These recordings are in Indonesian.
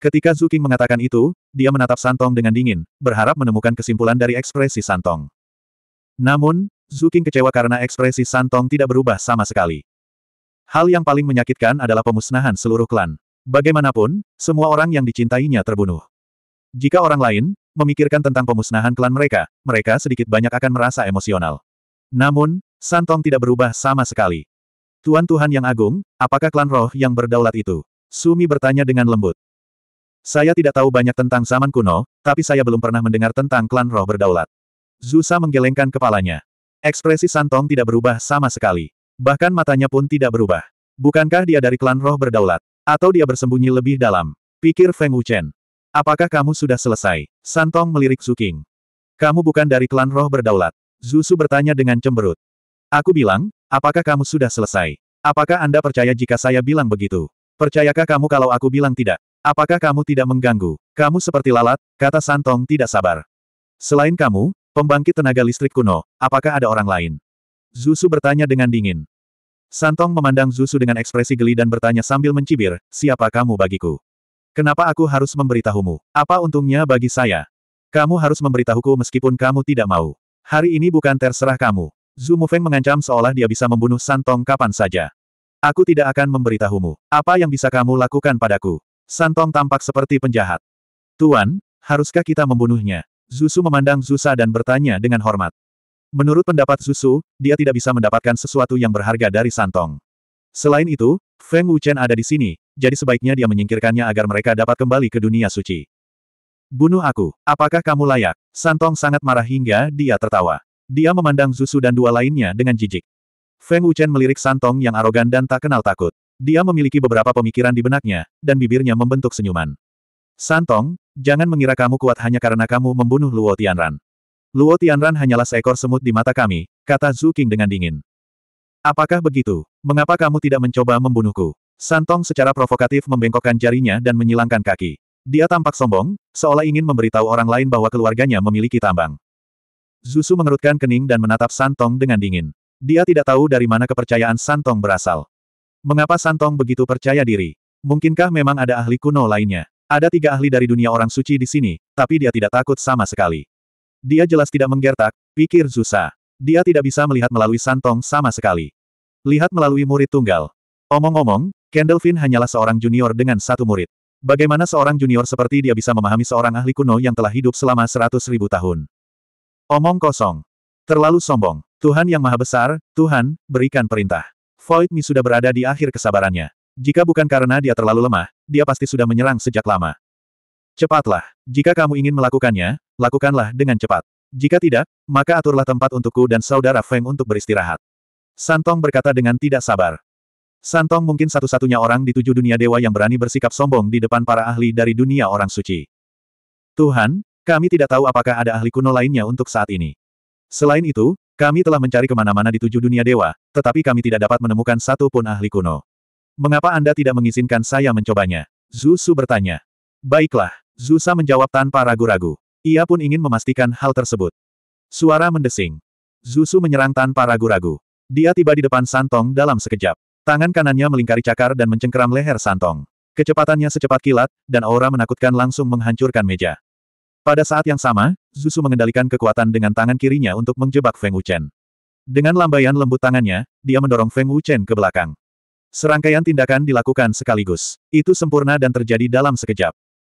Ketika Zuking mengatakan itu, dia menatap Santong dengan dingin, berharap menemukan kesimpulan dari ekspresi Santong. Namun, Zuking kecewa karena ekspresi Santong tidak berubah sama sekali. Hal yang paling menyakitkan adalah pemusnahan seluruh klan. Bagaimanapun, semua orang yang dicintainya terbunuh. Jika orang lain memikirkan tentang pemusnahan klan mereka, mereka sedikit banyak akan merasa emosional. Namun, Santong tidak berubah sama sekali. Tuan-tuhan yang agung, apakah klan roh yang berdaulat itu? Sumi bertanya dengan lembut. Saya tidak tahu banyak tentang zaman kuno, tapi saya belum pernah mendengar tentang klan roh berdaulat. Zusa menggelengkan kepalanya. Ekspresi Santong tidak berubah sama sekali. Bahkan matanya pun tidak berubah. Bukankah dia dari klan roh berdaulat? Atau dia bersembunyi lebih dalam? Pikir Feng Wuchen. Apakah kamu sudah selesai? Santong melirik Suking. Kamu bukan dari klan roh berdaulat. Zusu bertanya dengan cemberut. Aku bilang, apakah kamu sudah selesai? Apakah Anda percaya jika saya bilang begitu? Percayakah kamu kalau aku bilang tidak? Apakah kamu tidak mengganggu? Kamu seperti lalat, kata Santong tidak sabar. Selain kamu, pembangkit tenaga listrik kuno, apakah ada orang lain? Zusu bertanya dengan dingin. Santong memandang Zusu dengan ekspresi geli dan bertanya sambil mencibir, siapa kamu bagiku? Kenapa aku harus memberitahumu? Apa untungnya bagi saya? Kamu harus memberitahuku meskipun kamu tidak mau. Hari ini bukan terserah kamu. Zhu Mufeng mengancam seolah dia bisa membunuh Santong kapan saja. Aku tidak akan memberitahumu. Apa yang bisa kamu lakukan padaku? Santong tampak seperti penjahat. Tuan, haruskah kita membunuhnya? Zusu memandang Zusa dan bertanya dengan hormat. Menurut pendapat Zusu, dia tidak bisa mendapatkan sesuatu yang berharga dari Santong. Selain itu, Feng Wuchen ada di sini, jadi sebaiknya dia menyingkirkannya agar mereka dapat kembali ke dunia suci. Bunuh aku, apakah kamu layak? Santong sangat marah hingga dia tertawa. Dia memandang Zusu dan dua lainnya dengan jijik. Feng Wuchen melirik Santong yang arogan dan tak kenal takut. Dia memiliki beberapa pemikiran di benaknya, dan bibirnya membentuk senyuman. Santong, jangan mengira kamu kuat hanya karena kamu membunuh Luo Tianran. Luo Tianran hanyalah seekor semut di mata kami, kata Zhu Qing dengan dingin. Apakah begitu? Mengapa kamu tidak mencoba membunuhku? Santong secara provokatif membengkokkan jarinya dan menyilangkan kaki. Dia tampak sombong, seolah ingin memberitahu orang lain bahwa keluarganya memiliki tambang. Zusu mengerutkan kening dan menatap Santong dengan dingin. Dia tidak tahu dari mana kepercayaan Santong berasal. Mengapa Santong begitu percaya diri? Mungkinkah memang ada ahli kuno lainnya? Ada tiga ahli dari dunia orang suci di sini, tapi dia tidak takut sama sekali. Dia jelas tidak menggertak, pikir Zusa. Dia tidak bisa melihat melalui Santong sama sekali. Lihat melalui murid tunggal. Omong-omong, Kendelvin hanyalah seorang junior dengan satu murid. Bagaimana seorang junior seperti dia bisa memahami seorang ahli kuno yang telah hidup selama seratus ribu tahun? Omong kosong. Terlalu sombong. Tuhan yang maha besar, Tuhan, berikan perintah. Void Mi sudah berada di akhir kesabarannya. Jika bukan karena dia terlalu lemah, dia pasti sudah menyerang sejak lama. Cepatlah. Jika kamu ingin melakukannya, lakukanlah dengan cepat. Jika tidak, maka aturlah tempat untukku dan saudara Feng untuk beristirahat. Santong berkata dengan tidak sabar. Santong mungkin satu-satunya orang di tujuh dunia dewa yang berani bersikap sombong di depan para ahli dari dunia orang suci. Tuhan, kami tidak tahu apakah ada ahli kuno lainnya untuk saat ini. Selain itu, kami telah mencari kemana-mana di tujuh dunia dewa, tetapi kami tidak dapat menemukan satu pun ahli kuno. Mengapa Anda tidak mengizinkan saya mencobanya? Zusu bertanya. Baiklah, Zusa menjawab tanpa ragu-ragu. Ia pun ingin memastikan hal tersebut. Suara mendesing. Zusu menyerang tanpa ragu-ragu. Dia tiba di depan Santong dalam sekejap. Tangan kanannya melingkari cakar dan mencengkeram leher Santong. Kecepatannya secepat kilat, dan aura menakutkan langsung menghancurkan meja. Pada saat yang sama, Zusu mengendalikan kekuatan dengan tangan kirinya untuk menjebak Feng Wuchen. Dengan lambaian lembut tangannya, dia mendorong Feng Wuchen ke belakang. Serangkaian tindakan dilakukan sekaligus. Itu sempurna dan terjadi dalam sekejap.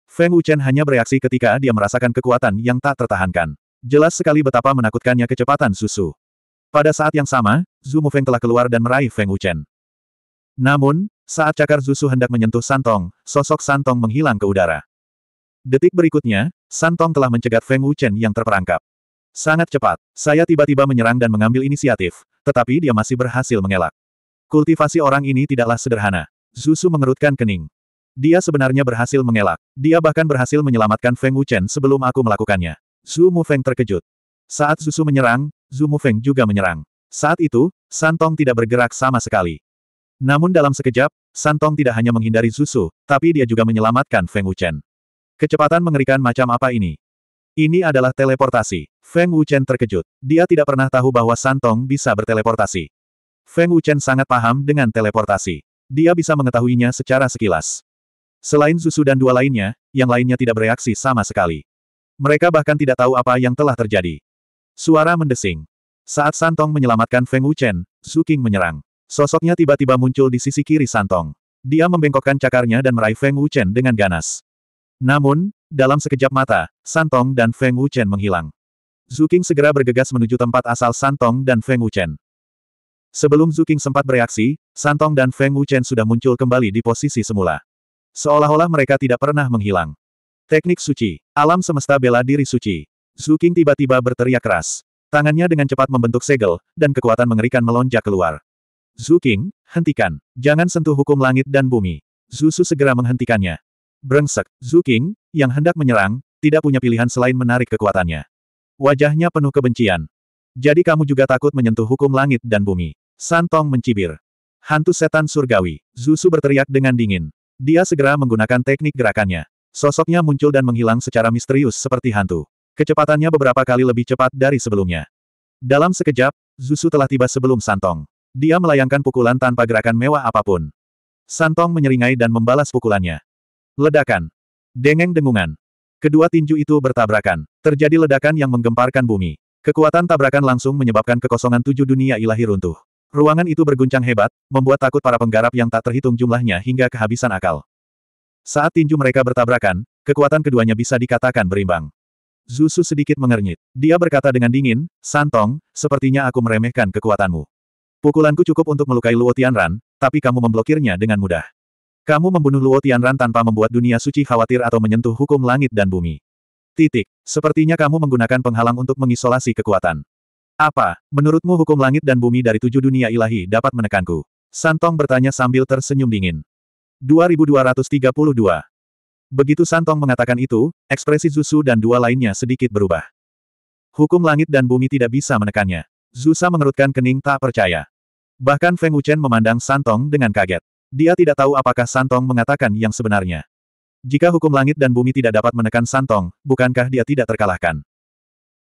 Feng Wuchen hanya bereaksi ketika dia merasakan kekuatan yang tak tertahankan. Jelas sekali betapa menakutkannya kecepatan Zusu. Pada saat yang sama, Zhu Mufeng telah keluar dan meraih Feng Wuchen. Namun, saat cakar Zusu hendak menyentuh Santong, sosok Santong menghilang ke udara. Detik berikutnya, Santong telah mencegat Feng Wuchen yang terperangkap. Sangat cepat, saya tiba-tiba menyerang dan mengambil inisiatif, tetapi dia masih berhasil mengelak. Kultivasi orang ini tidaklah sederhana. Zusu mengerutkan kening. Dia sebenarnya berhasil mengelak. Dia bahkan berhasil menyelamatkan Feng Wuchen sebelum aku melakukannya. Zhu Feng terkejut. Saat Zusu menyerang, Zhu Feng juga menyerang. Saat itu, Santong tidak bergerak sama sekali. Namun dalam sekejap, Santong tidak hanya menghindari Zusu, tapi dia juga menyelamatkan Feng Wuchen. Kecepatan mengerikan macam apa ini? Ini adalah teleportasi. Feng Wuchen terkejut. Dia tidak pernah tahu bahwa Santong bisa berteleportasi. Feng Wuchen sangat paham dengan teleportasi. Dia bisa mengetahuinya secara sekilas. Selain Susu dan dua lainnya, yang lainnya tidak bereaksi sama sekali. Mereka bahkan tidak tahu apa yang telah terjadi. Suara mendesing. Saat Santong menyelamatkan Feng Wuchen, Su King menyerang. Sosoknya tiba-tiba muncul di sisi kiri Santong. Dia membengkokkan cakarnya dan meraih Feng Wuchen dengan ganas. Namun, dalam sekejap mata, Santong dan Feng Wuchen menghilang. Zuking segera bergegas menuju tempat asal Santong dan Feng Wuchen. Sebelum Zuking sempat bereaksi, Santong dan Feng Wuchen sudah muncul kembali di posisi semula. Seolah-olah mereka tidak pernah menghilang. Teknik suci. Alam semesta bela diri suci. Zuking tiba-tiba berteriak keras. Tangannya dengan cepat membentuk segel, dan kekuatan mengerikan melonjak keluar. Zuking, hentikan. Jangan sentuh hukum langit dan bumi. Zusu segera menghentikannya. Brengsek, Zhu King, yang hendak menyerang, tidak punya pilihan selain menarik kekuatannya. Wajahnya penuh kebencian. Jadi kamu juga takut menyentuh hukum langit dan bumi. Santong mencibir. Hantu setan surgawi. Zusu berteriak dengan dingin. Dia segera menggunakan teknik gerakannya. Sosoknya muncul dan menghilang secara misterius seperti hantu. Kecepatannya beberapa kali lebih cepat dari sebelumnya. Dalam sekejap, Zusu telah tiba sebelum Santong. Dia melayangkan pukulan tanpa gerakan mewah apapun. Santong menyeringai dan membalas pukulannya. Ledakan. Dengeng dengungan. Kedua tinju itu bertabrakan. Terjadi ledakan yang menggemparkan bumi. Kekuatan tabrakan langsung menyebabkan kekosongan tujuh dunia ilahi runtuh. Ruangan itu berguncang hebat, membuat takut para penggarap yang tak terhitung jumlahnya hingga kehabisan akal. Saat tinju mereka bertabrakan, kekuatan keduanya bisa dikatakan berimbang. Zusu sedikit mengernyit. Dia berkata dengan dingin, Santong, sepertinya aku meremehkan kekuatanmu. Pukulanku cukup untuk melukai Luo Tianran, tapi kamu memblokirnya dengan mudah. Kamu membunuh Luo Tianran tanpa membuat dunia suci khawatir atau menyentuh hukum langit dan bumi. Titik. Sepertinya kamu menggunakan penghalang untuk mengisolasi kekuatan. Apa, menurutmu hukum langit dan bumi dari tujuh dunia ilahi dapat menekanku? Santong bertanya sambil tersenyum dingin. 2232. Begitu Santong mengatakan itu, ekspresi Zusu dan dua lainnya sedikit berubah. Hukum langit dan bumi tidak bisa menekannya. Zusa mengerutkan kening tak percaya. Bahkan Feng Wuchen memandang Santong dengan kaget. Dia tidak tahu apakah Santong mengatakan yang sebenarnya. Jika hukum langit dan bumi tidak dapat menekan Santong, bukankah dia tidak terkalahkan?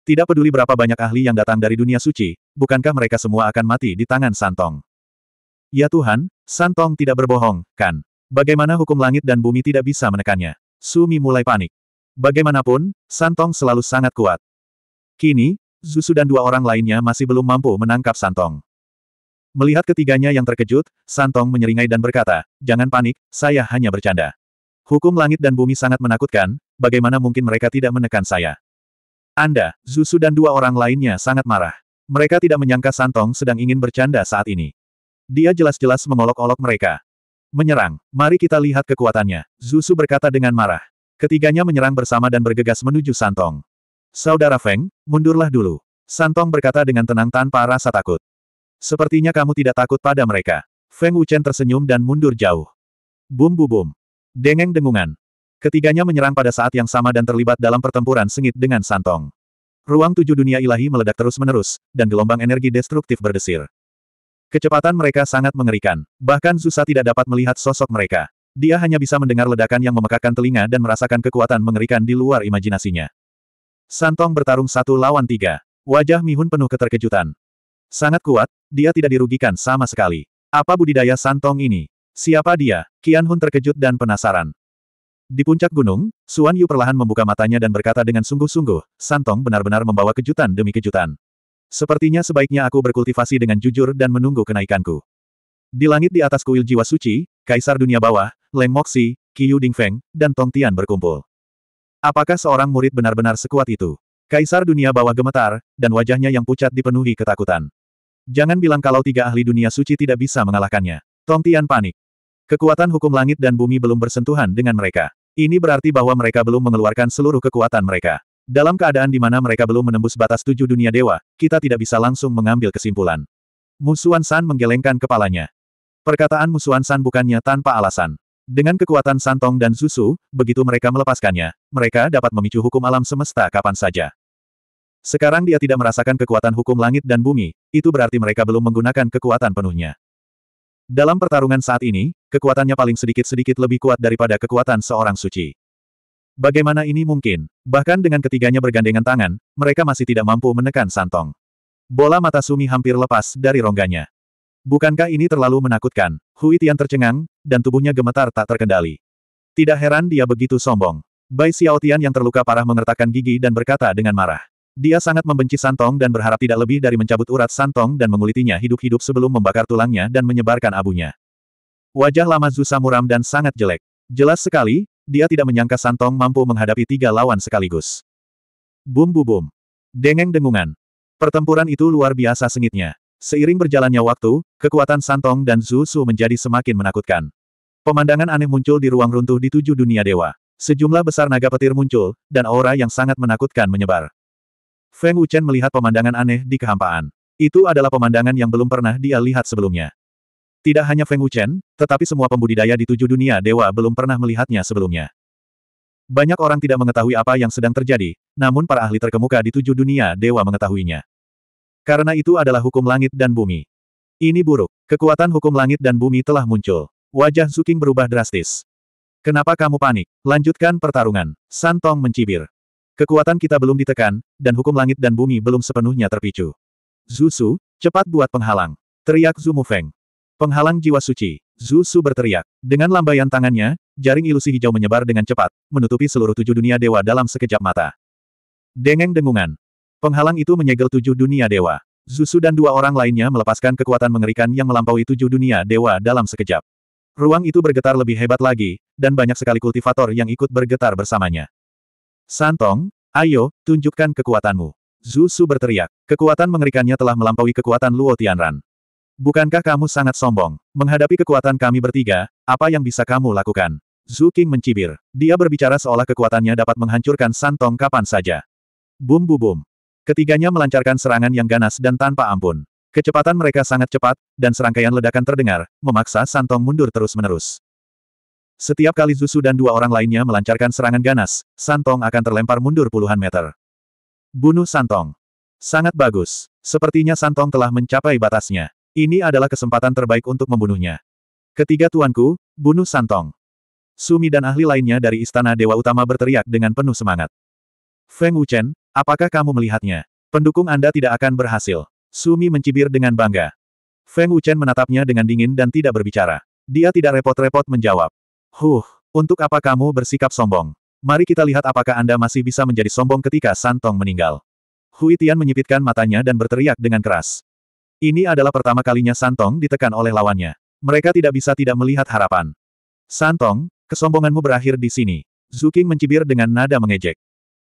Tidak peduli berapa banyak ahli yang datang dari dunia suci, bukankah mereka semua akan mati di tangan Santong? Ya Tuhan, Santong tidak berbohong, kan? Bagaimana hukum langit dan bumi tidak bisa menekannya? Sumi mulai panik. Bagaimanapun, Santong selalu sangat kuat. Kini, Zusu dan dua orang lainnya masih belum mampu menangkap Santong. Melihat ketiganya yang terkejut, Santong menyeringai dan berkata, jangan panik, saya hanya bercanda. Hukum langit dan bumi sangat menakutkan, bagaimana mungkin mereka tidak menekan saya. Anda, Zusu dan dua orang lainnya sangat marah. Mereka tidak menyangka Santong sedang ingin bercanda saat ini. Dia jelas-jelas mengolok-olok mereka. Menyerang, mari kita lihat kekuatannya, Zusu berkata dengan marah. Ketiganya menyerang bersama dan bergegas menuju Santong. Saudara Feng, mundurlah dulu. Santong berkata dengan tenang tanpa rasa takut. Sepertinya kamu tidak takut pada mereka. Feng Wuchen tersenyum dan mundur jauh. Bum bu bum. Dengeng dengungan. Ketiganya menyerang pada saat yang sama dan terlibat dalam pertempuran sengit dengan santong. Ruang tujuh dunia ilahi meledak terus-menerus, dan gelombang energi destruktif berdesir. Kecepatan mereka sangat mengerikan. Bahkan Zusa tidak dapat melihat sosok mereka. Dia hanya bisa mendengar ledakan yang memekakkan telinga dan merasakan kekuatan mengerikan di luar imajinasinya. Santong bertarung satu lawan tiga. Wajah Mihun penuh keterkejutan. Sangat kuat, dia tidak dirugikan sama sekali. Apa budidaya santong ini? Siapa dia? Qian Hun terkejut dan penasaran. Di puncak gunung, Suan Yu perlahan membuka matanya dan berkata dengan sungguh-sungguh, Santong benar-benar membawa kejutan demi kejutan. Sepertinya sebaiknya aku berkultivasi dengan jujur dan menunggu kenaikanku. Di langit di atas kuil jiwa suci, Kaisar Dunia Bawah, Leng Moxi, Qiyu Dingfeng, dan Tong Tian berkumpul. Apakah seorang murid benar-benar sekuat itu? Kaisar Dunia Bawah gemetar, dan wajahnya yang pucat dipenuhi ketakutan. Jangan bilang kalau tiga ahli dunia suci tidak bisa mengalahkannya. Tong Tian panik. Kekuatan hukum langit dan bumi belum bersentuhan dengan mereka. Ini berarti bahwa mereka belum mengeluarkan seluruh kekuatan mereka. Dalam keadaan di mana mereka belum menembus batas tujuh dunia dewa, kita tidak bisa langsung mengambil kesimpulan. Musuan San menggelengkan kepalanya. Perkataan Musuan San bukannya tanpa alasan. Dengan kekuatan Santong dan Susu, begitu mereka melepaskannya, mereka dapat memicu hukum alam semesta kapan saja. Sekarang dia tidak merasakan kekuatan hukum langit dan bumi, itu berarti mereka belum menggunakan kekuatan penuhnya. Dalam pertarungan saat ini, kekuatannya paling sedikit-sedikit lebih kuat daripada kekuatan seorang suci. Bagaimana ini mungkin? Bahkan dengan ketiganya bergandengan tangan, mereka masih tidak mampu menekan Santong. Bola mata Sumi hampir lepas dari rongganya. Bukankah ini terlalu menakutkan? Hui Tian tercengang, dan tubuhnya gemetar tak terkendali. Tidak heran dia begitu sombong. Bai Xiao Tian yang terluka parah mengertakkan gigi dan berkata dengan marah. Dia sangat membenci santong dan berharap tidak lebih dari mencabut urat santong dan mengulitinya hidup-hidup sebelum membakar tulangnya dan menyebarkan abunya. Wajah lama Zusa muram dan sangat jelek. Jelas sekali, dia tidak menyangka santong mampu menghadapi tiga lawan sekaligus. Bum bu bum. Dengeng dengungan. Pertempuran itu luar biasa sengitnya. Seiring berjalannya waktu, kekuatan santong dan Zusu menjadi semakin menakutkan. Pemandangan aneh muncul di ruang runtuh di tujuh dunia dewa. Sejumlah besar naga petir muncul, dan aura yang sangat menakutkan menyebar. Feng Wuchen melihat pemandangan aneh di kehampaan. Itu adalah pemandangan yang belum pernah dia lihat sebelumnya. Tidak hanya Feng Wuchen, tetapi semua pembudidaya di tujuh dunia dewa belum pernah melihatnya sebelumnya. Banyak orang tidak mengetahui apa yang sedang terjadi, namun para ahli terkemuka di tujuh dunia dewa mengetahuinya. Karena itu adalah hukum langit dan bumi. Ini buruk. Kekuatan hukum langit dan bumi telah muncul. Wajah Zuking berubah drastis. Kenapa kamu panik? Lanjutkan pertarungan. Santong mencibir. Kekuatan kita belum ditekan, dan hukum langit dan bumi belum sepenuhnya terpicu. Zusu, cepat buat penghalang. Teriak Zumu Feng. Penghalang jiwa suci. Zusu berteriak. Dengan lambaian tangannya, jaring ilusi hijau menyebar dengan cepat, menutupi seluruh tujuh dunia dewa dalam sekejap mata. Dengeng dengungan. Penghalang itu menyegel tujuh dunia dewa. Zusu dan dua orang lainnya melepaskan kekuatan mengerikan yang melampaui tujuh dunia dewa dalam sekejap. Ruang itu bergetar lebih hebat lagi, dan banyak sekali kultivator yang ikut bergetar bersamanya. Santong, ayo, tunjukkan kekuatanmu. Zhu Su berteriak. Kekuatan mengerikannya telah melampaui kekuatan Luo Tianran. Bukankah kamu sangat sombong? Menghadapi kekuatan kami bertiga, apa yang bisa kamu lakukan? Zhu King mencibir. Dia berbicara seolah kekuatannya dapat menghancurkan Santong kapan saja. Bum bum bum. Ketiganya melancarkan serangan yang ganas dan tanpa ampun. Kecepatan mereka sangat cepat, dan serangkaian ledakan terdengar, memaksa Santong mundur terus-menerus. Setiap kali Zusu dan dua orang lainnya melancarkan serangan ganas, Santong akan terlempar mundur puluhan meter. Bunuh Santong. Sangat bagus. Sepertinya Santong telah mencapai batasnya. Ini adalah kesempatan terbaik untuk membunuhnya. Ketiga tuanku, bunuh Santong. Sumi dan ahli lainnya dari Istana Dewa Utama berteriak dengan penuh semangat. Feng Wuchen, apakah kamu melihatnya? Pendukung Anda tidak akan berhasil. Sumi mencibir dengan bangga. Feng Wuchen menatapnya dengan dingin dan tidak berbicara. Dia tidak repot-repot menjawab. Huh, untuk apa kamu bersikap sombong? Mari kita lihat apakah Anda masih bisa menjadi sombong ketika Santong meninggal. Hui Tian menyipitkan matanya dan berteriak dengan keras. Ini adalah pertama kalinya Santong ditekan oleh lawannya. Mereka tidak bisa tidak melihat harapan. Santong, kesombonganmu berakhir di sini. Zuking mencibir dengan nada mengejek.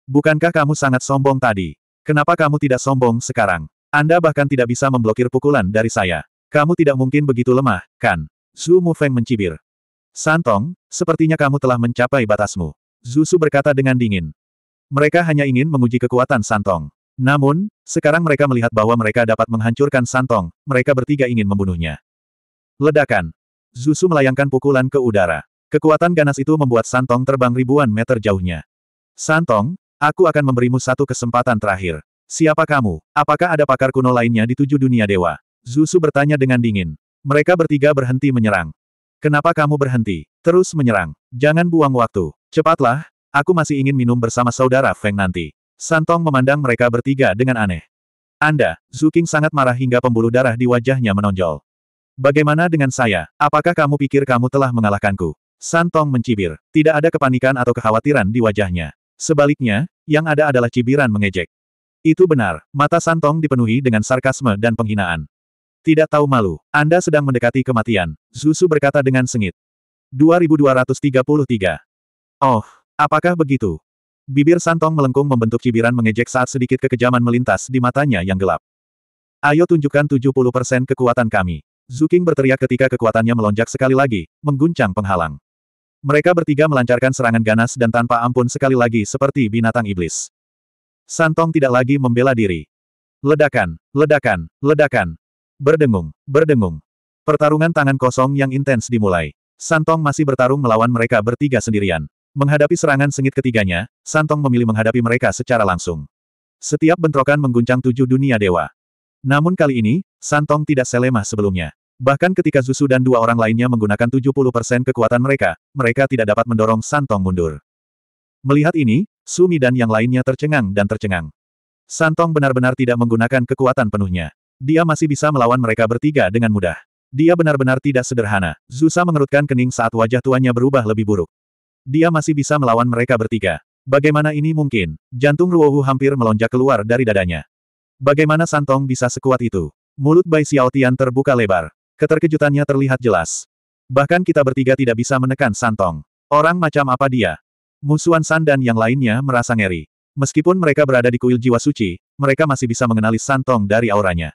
Bukankah kamu sangat sombong tadi? Kenapa kamu tidak sombong sekarang? Anda bahkan tidak bisa memblokir pukulan dari saya. Kamu tidak mungkin begitu lemah, kan? Zhu Mufeng mencibir. Santong, sepertinya kamu telah mencapai batasmu. Zusu berkata dengan dingin. Mereka hanya ingin menguji kekuatan Santong. Namun, sekarang mereka melihat bahwa mereka dapat menghancurkan Santong, mereka bertiga ingin membunuhnya. Ledakan. Zusu melayangkan pukulan ke udara. Kekuatan ganas itu membuat Santong terbang ribuan meter jauhnya. Santong, aku akan memberimu satu kesempatan terakhir. Siapa kamu? Apakah ada pakar kuno lainnya di tujuh dunia dewa? Zusu bertanya dengan dingin. Mereka bertiga berhenti menyerang. Kenapa kamu berhenti? Terus menyerang. Jangan buang waktu. Cepatlah, aku masih ingin minum bersama saudara Feng nanti. Santong memandang mereka bertiga dengan aneh. Anda, Zuking sangat marah hingga pembuluh darah di wajahnya menonjol. Bagaimana dengan saya? Apakah kamu pikir kamu telah mengalahkanku? Santong mencibir. Tidak ada kepanikan atau kekhawatiran di wajahnya. Sebaliknya, yang ada adalah cibiran mengejek. Itu benar, mata Santong dipenuhi dengan sarkasme dan penghinaan. Tidak tahu malu, Anda sedang mendekati kematian, Zusu berkata dengan sengit. 2233. Oh, apakah begitu? Bibir Santong melengkung membentuk cibiran mengejek saat sedikit kekejaman melintas di matanya yang gelap. Ayo tunjukkan 70% kekuatan kami. Zuking berteriak ketika kekuatannya melonjak sekali lagi, mengguncang penghalang. Mereka bertiga melancarkan serangan ganas dan tanpa ampun sekali lagi seperti binatang iblis. Santong tidak lagi membela diri. Ledakan, ledakan, ledakan, Berdengung, berdengung. Pertarungan tangan kosong yang intens dimulai. Santong masih bertarung melawan mereka bertiga sendirian. Menghadapi serangan sengit ketiganya, Santong memilih menghadapi mereka secara langsung. Setiap bentrokan mengguncang tujuh dunia dewa. Namun kali ini, Santong tidak selemah sebelumnya. Bahkan ketika Zusu dan dua orang lainnya menggunakan 70% kekuatan mereka, mereka tidak dapat mendorong Santong mundur. Melihat ini, Sumi dan yang lainnya tercengang dan tercengang. Santong benar-benar tidak menggunakan kekuatan penuhnya. Dia masih bisa melawan mereka bertiga dengan mudah. Dia benar-benar tidak sederhana. Zusa mengerutkan kening saat wajah tuanya berubah lebih buruk. Dia masih bisa melawan mereka bertiga. Bagaimana ini mungkin? Jantung Ruohu hampir melonjak keluar dari dadanya. Bagaimana Santong bisa sekuat itu? Mulut Bai Xiaotian terbuka lebar. Keterkejutannya terlihat jelas. Bahkan kita bertiga tidak bisa menekan Santong. Orang macam apa dia? Musuan San dan yang lainnya merasa ngeri. Meskipun mereka berada di kuil jiwa suci, mereka masih bisa mengenali Santong dari auranya.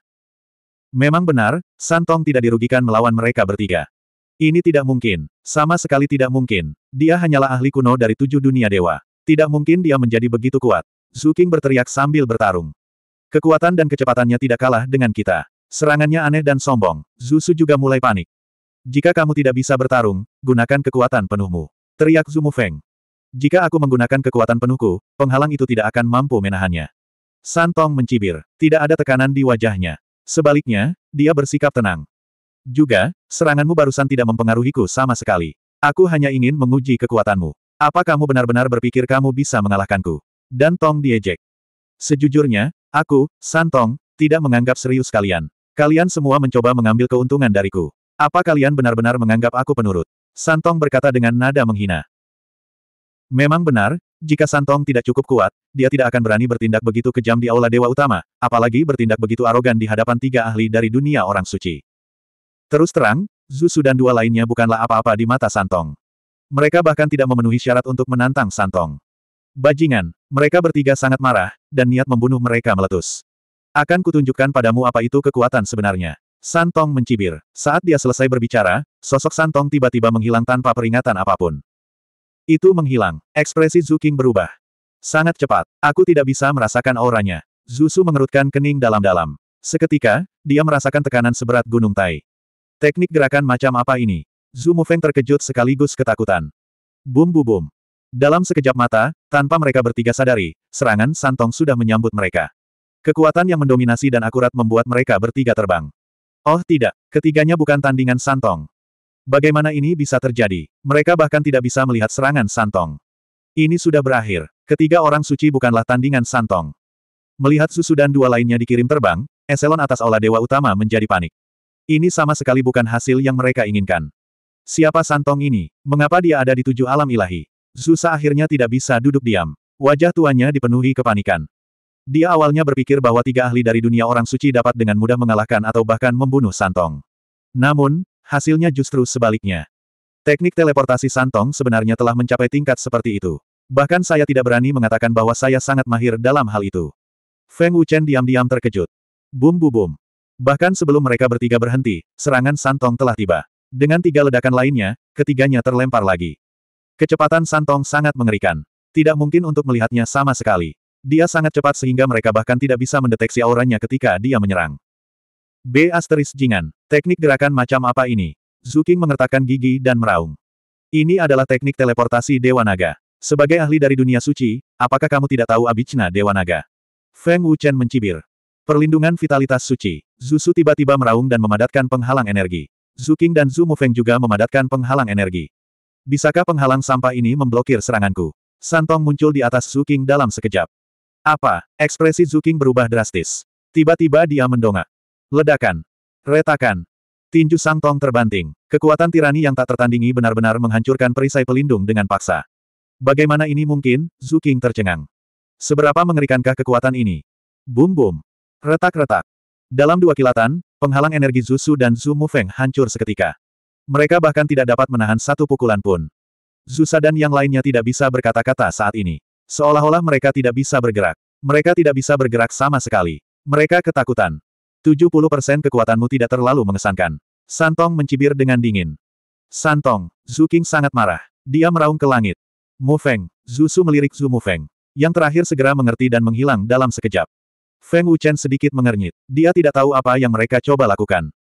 Memang benar, Santong tidak dirugikan melawan mereka bertiga. Ini tidak mungkin. Sama sekali tidak mungkin. Dia hanyalah ahli kuno dari tujuh dunia dewa. Tidak mungkin dia menjadi begitu kuat. Zuking berteriak sambil bertarung. Kekuatan dan kecepatannya tidak kalah dengan kita. Serangannya aneh dan sombong. Zusu juga mulai panik. Jika kamu tidak bisa bertarung, gunakan kekuatan penuhmu. Teriak Zumu Feng. Jika aku menggunakan kekuatan penuhku, penghalang itu tidak akan mampu menahannya. Santong mencibir. Tidak ada tekanan di wajahnya. Sebaliknya, dia bersikap tenang. Juga, seranganmu barusan tidak mempengaruhiku sama sekali. Aku hanya ingin menguji kekuatanmu. Apa kamu benar-benar berpikir kamu bisa mengalahkanku? Dan Tong diejek. Sejujurnya, aku, Santong, tidak menganggap serius kalian. Kalian semua mencoba mengambil keuntungan dariku. Apa kalian benar-benar menganggap aku penurut? Santong berkata dengan nada menghina. Memang benar, jika Santong tidak cukup kuat, dia tidak akan berani bertindak begitu kejam di Aula Dewa Utama, apalagi bertindak begitu arogan di hadapan tiga ahli dari dunia orang suci. Terus terang, Zusu dan dua lainnya bukanlah apa-apa di mata Santong. Mereka bahkan tidak memenuhi syarat untuk menantang Santong. Bajingan, mereka bertiga sangat marah, dan niat membunuh mereka meletus. Akan kutunjukkan padamu apa itu kekuatan sebenarnya. Santong mencibir. Saat dia selesai berbicara, sosok Santong tiba-tiba menghilang tanpa peringatan apapun. Itu menghilang. Ekspresi Zuking berubah. Sangat cepat. Aku tidak bisa merasakan auranya. Zusu mengerutkan kening dalam-dalam. Seketika, dia merasakan tekanan seberat gunung Tai. Teknik gerakan macam apa ini? Zhu Mufeng terkejut sekaligus ketakutan. Bum bu bum. Dalam sekejap mata, tanpa mereka bertiga sadari, serangan Santong sudah menyambut mereka. Kekuatan yang mendominasi dan akurat membuat mereka bertiga terbang. Oh tidak, ketiganya bukan tandingan Santong, Bagaimana ini bisa terjadi? Mereka bahkan tidak bisa melihat serangan Santong. Ini sudah berakhir. Ketiga orang suci bukanlah tandingan Santong. Melihat susu dan dua lainnya dikirim terbang, eselon atas olah dewa utama menjadi panik. Ini sama sekali bukan hasil yang mereka inginkan. Siapa Santong ini? Mengapa dia ada di tujuh alam ilahi? Zusa akhirnya tidak bisa duduk diam. Wajah tuannya dipenuhi kepanikan. Dia awalnya berpikir bahwa tiga ahli dari dunia orang suci dapat dengan mudah mengalahkan atau bahkan membunuh Santong. Namun, hasilnya justru sebaliknya. Teknik teleportasi Santong sebenarnya telah mencapai tingkat seperti itu. Bahkan saya tidak berani mengatakan bahwa saya sangat mahir dalam hal itu. Feng Wuchen diam-diam terkejut. Bum bu bum. Bahkan sebelum mereka bertiga berhenti, serangan Santong telah tiba. Dengan tiga ledakan lainnya, ketiganya terlempar lagi. Kecepatan Santong sangat mengerikan. Tidak mungkin untuk melihatnya sama sekali. Dia sangat cepat sehingga mereka bahkan tidak bisa mendeteksi auranya ketika dia menyerang. B. Asteris Jingan. Teknik gerakan macam apa ini? Zuking mengertakkan gigi dan meraung. Ini adalah teknik teleportasi Dewa Naga. Sebagai ahli dari dunia suci, apakah kamu tidak tahu Abicna Dewa Naga? Feng Wuchen mencibir. Perlindungan vitalitas suci. Zusu tiba-tiba meraung dan memadatkan penghalang energi. Zuking dan Zhu Mufeng juga memadatkan penghalang energi. Bisakah penghalang sampah ini memblokir seranganku? Santong muncul di atas Zuking dalam sekejap. Apa? Ekspresi Zuking berubah drastis. Tiba-tiba dia mendongak. Ledakan. Retakan. Tinju Sang Tong terbanting. Kekuatan tirani yang tak tertandingi benar-benar menghancurkan perisai pelindung dengan paksa. Bagaimana ini mungkin? Zhu Qing tercengang. Seberapa mengerikankah kekuatan ini? Bum bum. Retak-retak. Dalam dua kilatan, penghalang energi Zusu dan Zhu Feng hancur seketika. Mereka bahkan tidak dapat menahan satu pukulan pun. Zusa dan yang lainnya tidak bisa berkata-kata saat ini. Seolah-olah mereka tidak bisa bergerak. Mereka tidak bisa bergerak sama sekali. Mereka ketakutan. 70% kekuatanmu tidak terlalu mengesankan. Santong mencibir dengan dingin. Santong, Zhu Qing sangat marah. Dia meraung ke langit. Mu Feng, Zhu Su melirik Zhu Mu Feng. Yang terakhir segera mengerti dan menghilang dalam sekejap. Feng Wuchen sedikit mengernyit. Dia tidak tahu apa yang mereka coba lakukan.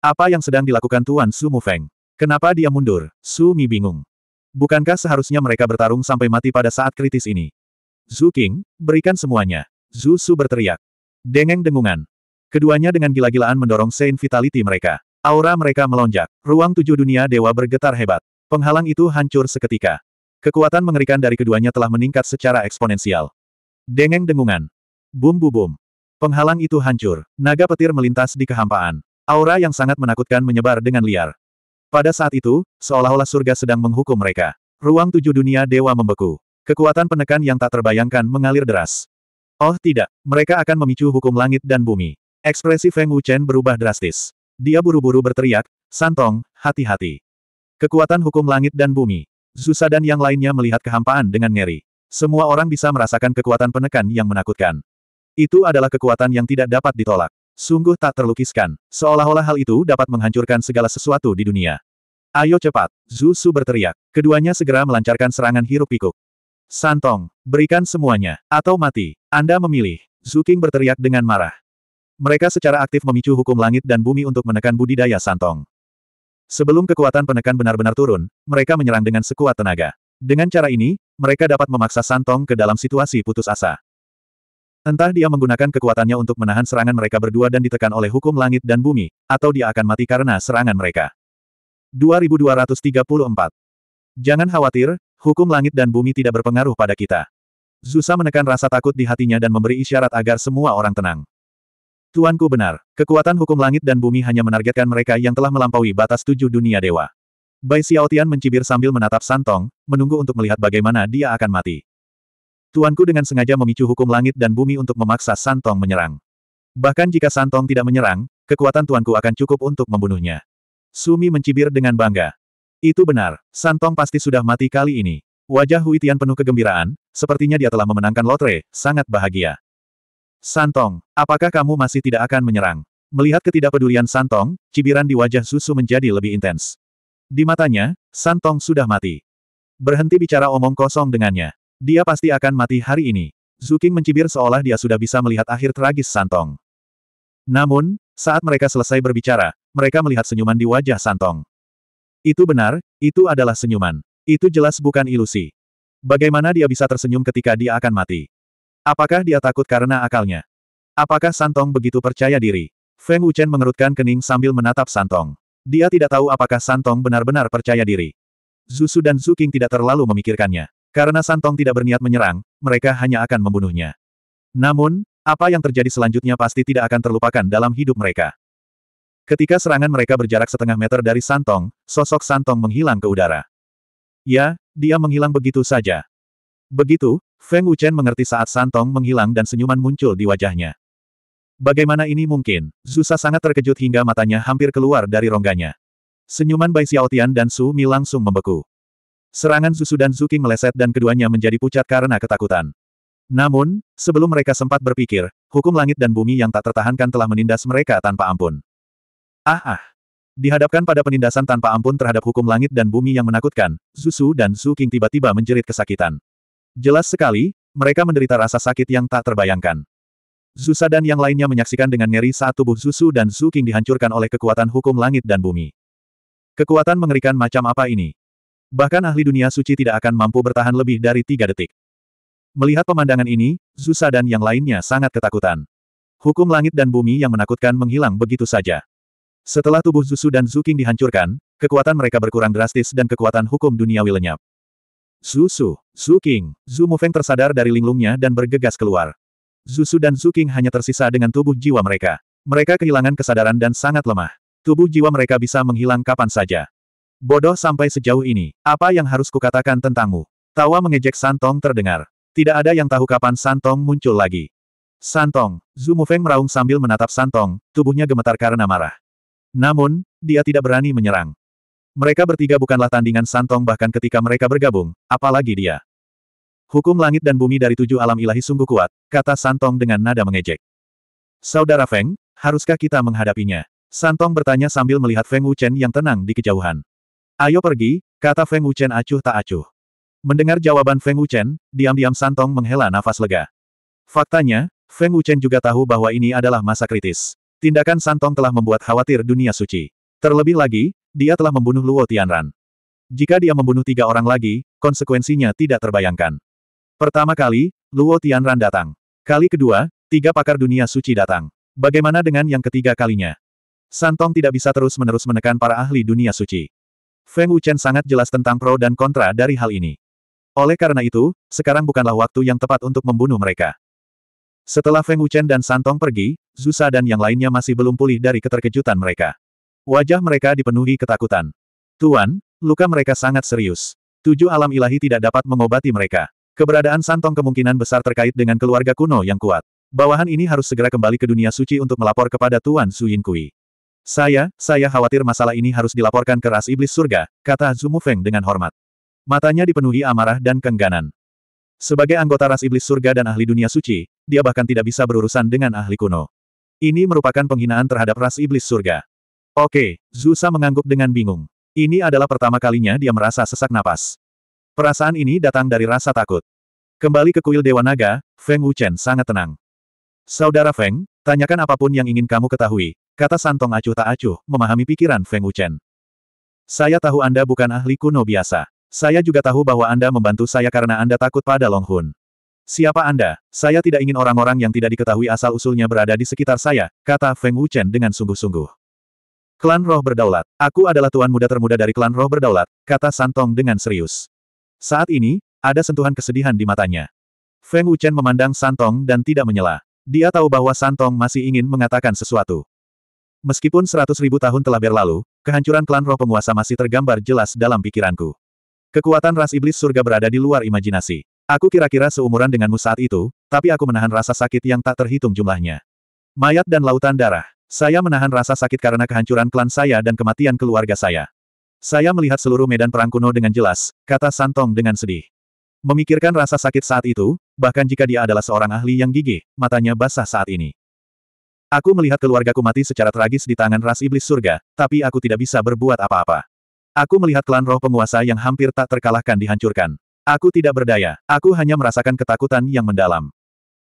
Apa yang sedang dilakukan Tuan Su Mu Feng? Kenapa dia mundur? Su Mi bingung. Bukankah seharusnya mereka bertarung sampai mati pada saat kritis ini? Zhu King, berikan semuanya. Zhu Su berteriak. Dengeng dengungan, Keduanya dengan gila-gilaan mendorong Saint Vitality mereka. Aura mereka melonjak. Ruang tujuh dunia dewa bergetar hebat. Penghalang itu hancur seketika. Kekuatan mengerikan dari keduanya telah meningkat secara eksponensial. Dengeng dengungan. Bum bu bum. Penghalang itu hancur. Naga petir melintas di kehampaan. Aura yang sangat menakutkan menyebar dengan liar. Pada saat itu, seolah-olah surga sedang menghukum mereka. Ruang tujuh dunia dewa membeku. Kekuatan penekan yang tak terbayangkan mengalir deras. Oh tidak, mereka akan memicu hukum langit dan bumi. Ekspresi Feng Wuchen berubah drastis. Dia buru-buru berteriak, Santong, hati-hati. Kekuatan hukum langit dan bumi. Zusa dan yang lainnya melihat kehampaan dengan ngeri. Semua orang bisa merasakan kekuatan penekan yang menakutkan. Itu adalah kekuatan yang tidak dapat ditolak. Sungguh tak terlukiskan. Seolah-olah hal itu dapat menghancurkan segala sesuatu di dunia. Ayo cepat, Zusu berteriak. Keduanya segera melancarkan serangan hirup pikuk. Santong, berikan semuanya, atau mati. Anda memilih. Zuking berteriak dengan marah. Mereka secara aktif memicu hukum langit dan bumi untuk menekan budidaya santong. Sebelum kekuatan penekan benar-benar turun, mereka menyerang dengan sekuat tenaga. Dengan cara ini, mereka dapat memaksa santong ke dalam situasi putus asa. Entah dia menggunakan kekuatannya untuk menahan serangan mereka berdua dan ditekan oleh hukum langit dan bumi, atau dia akan mati karena serangan mereka. 2234 Jangan khawatir, hukum langit dan bumi tidak berpengaruh pada kita. Zusa menekan rasa takut di hatinya dan memberi isyarat agar semua orang tenang. Tuanku benar, kekuatan hukum langit dan bumi hanya menargetkan mereka yang telah melampaui batas tujuh dunia dewa. Bai Xiaotian mencibir sambil menatap Santong, menunggu untuk melihat bagaimana dia akan mati. Tuanku dengan sengaja memicu hukum langit dan bumi untuk memaksa Santong menyerang. Bahkan jika Santong tidak menyerang, kekuatan tuanku akan cukup untuk membunuhnya. Sumi mencibir dengan bangga. Itu benar, Santong pasti sudah mati kali ini. Wajah Huitian penuh kegembiraan, sepertinya dia telah memenangkan lotre, sangat bahagia. Santong, apakah kamu masih tidak akan menyerang? Melihat ketidakpedulian Santong, cibiran di wajah Susu menjadi lebih intens. Di matanya, Santong sudah mati. Berhenti bicara omong kosong dengannya. Dia pasti akan mati hari ini. Zuking mencibir seolah dia sudah bisa melihat akhir tragis Santong. Namun, saat mereka selesai berbicara, mereka melihat senyuman di wajah Santong. Itu benar, itu adalah senyuman. Itu jelas bukan ilusi. Bagaimana dia bisa tersenyum ketika dia akan mati? Apakah dia takut karena akalnya? Apakah Santong begitu percaya diri? Feng Wuchen mengerutkan kening sambil menatap Santong. Dia tidak tahu apakah Santong benar-benar percaya diri. Zusu dan Zuking tidak terlalu memikirkannya. Karena Santong tidak berniat menyerang, mereka hanya akan membunuhnya. Namun, apa yang terjadi selanjutnya pasti tidak akan terlupakan dalam hidup mereka. Ketika serangan mereka berjarak setengah meter dari Santong, sosok Santong menghilang ke udara. Ya, dia menghilang begitu saja. Begitu, Feng Wuchen mengerti saat Santong menghilang dan senyuman muncul di wajahnya. Bagaimana ini mungkin? Zusa sangat terkejut hingga matanya hampir keluar dari rongganya. Senyuman Bai Xiaotian dan Su Mi langsung membeku. Serangan Zusu dan Zuki meleset dan keduanya menjadi pucat karena ketakutan. Namun, sebelum mereka sempat berpikir, hukum langit dan bumi yang tak tertahankan telah menindas mereka tanpa ampun. Ah ah! Dihadapkan pada penindasan tanpa ampun terhadap hukum langit dan bumi yang menakutkan, Zusu dan Zuking tiba-tiba menjerit kesakitan. Jelas sekali, mereka menderita rasa sakit yang tak terbayangkan. Zusa dan yang lainnya menyaksikan dengan ngeri saat tubuh Zusu dan Zuking dihancurkan oleh kekuatan hukum langit dan bumi. Kekuatan mengerikan macam apa ini? Bahkan ahli dunia suci tidak akan mampu bertahan lebih dari tiga detik. Melihat pemandangan ini, Zusa dan yang lainnya sangat ketakutan. Hukum langit dan bumi yang menakutkan menghilang begitu saja. Setelah tubuh Zusu dan Zuking dihancurkan, kekuatan mereka berkurang drastis dan kekuatan hukum duniawi lenyap. Zusu, Zhu Qing, Zhu Mufeng tersadar dari linglungnya dan bergegas keluar. Zusu dan Zhu Qing hanya tersisa dengan tubuh jiwa mereka. Mereka kehilangan kesadaran dan sangat lemah. Tubuh jiwa mereka bisa menghilang kapan saja. Bodoh sampai sejauh ini, apa yang harus kukatakan tentangmu? Tawa mengejek Santong terdengar. Tidak ada yang tahu kapan Santong muncul lagi. Santong, Zhu Mufeng meraung sambil menatap Santong, tubuhnya gemetar karena marah. Namun, dia tidak berani menyerang. Mereka bertiga bukanlah tandingan santong bahkan ketika mereka bergabung, apalagi dia. Hukum langit dan bumi dari tujuh alam ilahi sungguh kuat, kata Santong dengan nada mengejek. Saudara Feng, haruskah kita menghadapinya? Santong bertanya sambil melihat Feng Wuchen yang tenang di kejauhan. Ayo pergi, kata Feng Wuchen acuh tak acuh. Mendengar jawaban Feng Wuchen, diam-diam Santong menghela nafas lega. Faktanya, Feng Wuchen juga tahu bahwa ini adalah masa kritis. Tindakan Santong telah membuat khawatir dunia suci. Terlebih lagi, dia telah membunuh Luo Tianran. Jika dia membunuh tiga orang lagi, konsekuensinya tidak terbayangkan. Pertama kali, Luo Tianran datang. Kali kedua, tiga pakar dunia suci datang. Bagaimana dengan yang ketiga kalinya? Santong tidak bisa terus-menerus menekan para ahli dunia suci. Feng Wuchen sangat jelas tentang pro dan kontra dari hal ini. Oleh karena itu, sekarang bukanlah waktu yang tepat untuk membunuh mereka. Setelah Feng Wuchen dan Santong pergi, Zusa dan yang lainnya masih belum pulih dari keterkejutan mereka. Wajah mereka dipenuhi ketakutan. Tuan, luka mereka sangat serius. Tujuh alam ilahi tidak dapat mengobati mereka. Keberadaan Santong kemungkinan besar terkait dengan keluarga kuno yang kuat. Bawahan ini harus segera kembali ke dunia suci untuk melapor kepada Tuan Su Yin Kui. Saya, saya khawatir masalah ini harus dilaporkan ke ras iblis surga, kata Zumu Feng dengan hormat. Matanya dipenuhi amarah dan kengganan. Sebagai anggota ras iblis surga dan ahli dunia suci, dia bahkan tidak bisa berurusan dengan ahli kuno. Ini merupakan penghinaan terhadap ras iblis surga. Oke, Zusa mengangguk dengan bingung. Ini adalah pertama kalinya dia merasa sesak napas. Perasaan ini datang dari rasa takut. Kembali ke kuil Dewa Naga, Feng Wuchen sangat tenang. Saudara Feng, tanyakan apapun yang ingin kamu ketahui, kata Santong acuh tak acuh, memahami pikiran Feng Wuchen. Saya tahu Anda bukan ahli kuno biasa. Saya juga tahu bahwa Anda membantu saya karena Anda takut pada Long Hun. Siapa Anda? Saya tidak ingin orang-orang yang tidak diketahui asal-usulnya berada di sekitar saya, kata Feng Wuchen dengan sungguh-sungguh. Klan roh berdaulat. Aku adalah tuan muda termuda dari klan roh berdaulat, kata Santong dengan serius. Saat ini, ada sentuhan kesedihan di matanya. Feng Wuchen memandang Santong dan tidak menyela. Dia tahu bahwa Santong masih ingin mengatakan sesuatu. Meskipun seratus ribu tahun telah berlalu, kehancuran klan roh penguasa masih tergambar jelas dalam pikiranku. Kekuatan ras iblis surga berada di luar imajinasi. Aku kira-kira seumuran denganmu saat itu, tapi aku menahan rasa sakit yang tak terhitung jumlahnya. Mayat dan lautan darah. Saya menahan rasa sakit karena kehancuran klan saya dan kematian keluarga saya. Saya melihat seluruh medan perang kuno dengan jelas, kata Santong dengan sedih. Memikirkan rasa sakit saat itu, bahkan jika dia adalah seorang ahli yang gigih, matanya basah saat ini. Aku melihat keluargaku mati secara tragis di tangan ras iblis surga, tapi aku tidak bisa berbuat apa-apa. Aku melihat klan roh penguasa yang hampir tak terkalahkan dihancurkan. Aku tidak berdaya, aku hanya merasakan ketakutan yang mendalam.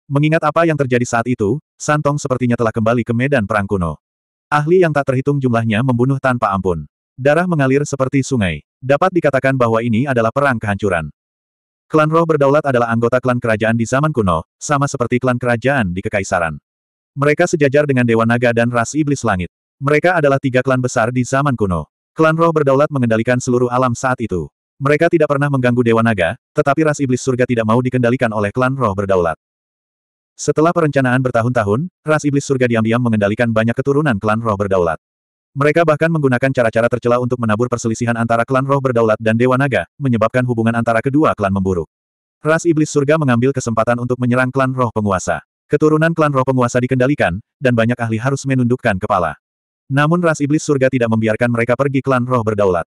Mengingat apa yang terjadi saat itu, Santong sepertinya telah kembali ke medan perang kuno. Ahli yang tak terhitung jumlahnya membunuh tanpa ampun. Darah mengalir seperti sungai. Dapat dikatakan bahwa ini adalah perang kehancuran. Klan roh berdaulat adalah anggota klan kerajaan di zaman kuno, sama seperti klan kerajaan di kekaisaran. Mereka sejajar dengan Dewa Naga dan Ras Iblis Langit. Mereka adalah tiga klan besar di zaman kuno. Klan roh berdaulat mengendalikan seluruh alam saat itu. Mereka tidak pernah mengganggu Dewa Naga, tetapi Ras Iblis Surga tidak mau dikendalikan oleh klan roh berdaulat. Setelah perencanaan bertahun-tahun, ras iblis surga diam-diam mengendalikan banyak keturunan klan roh berdaulat. Mereka bahkan menggunakan cara-cara tercela untuk menabur perselisihan antara klan roh berdaulat dan Dewa Naga, menyebabkan hubungan antara kedua klan memburuk. Ras iblis surga mengambil kesempatan untuk menyerang klan roh penguasa. Keturunan klan roh penguasa dikendalikan, dan banyak ahli harus menundukkan kepala. Namun ras iblis surga tidak membiarkan mereka pergi klan roh berdaulat.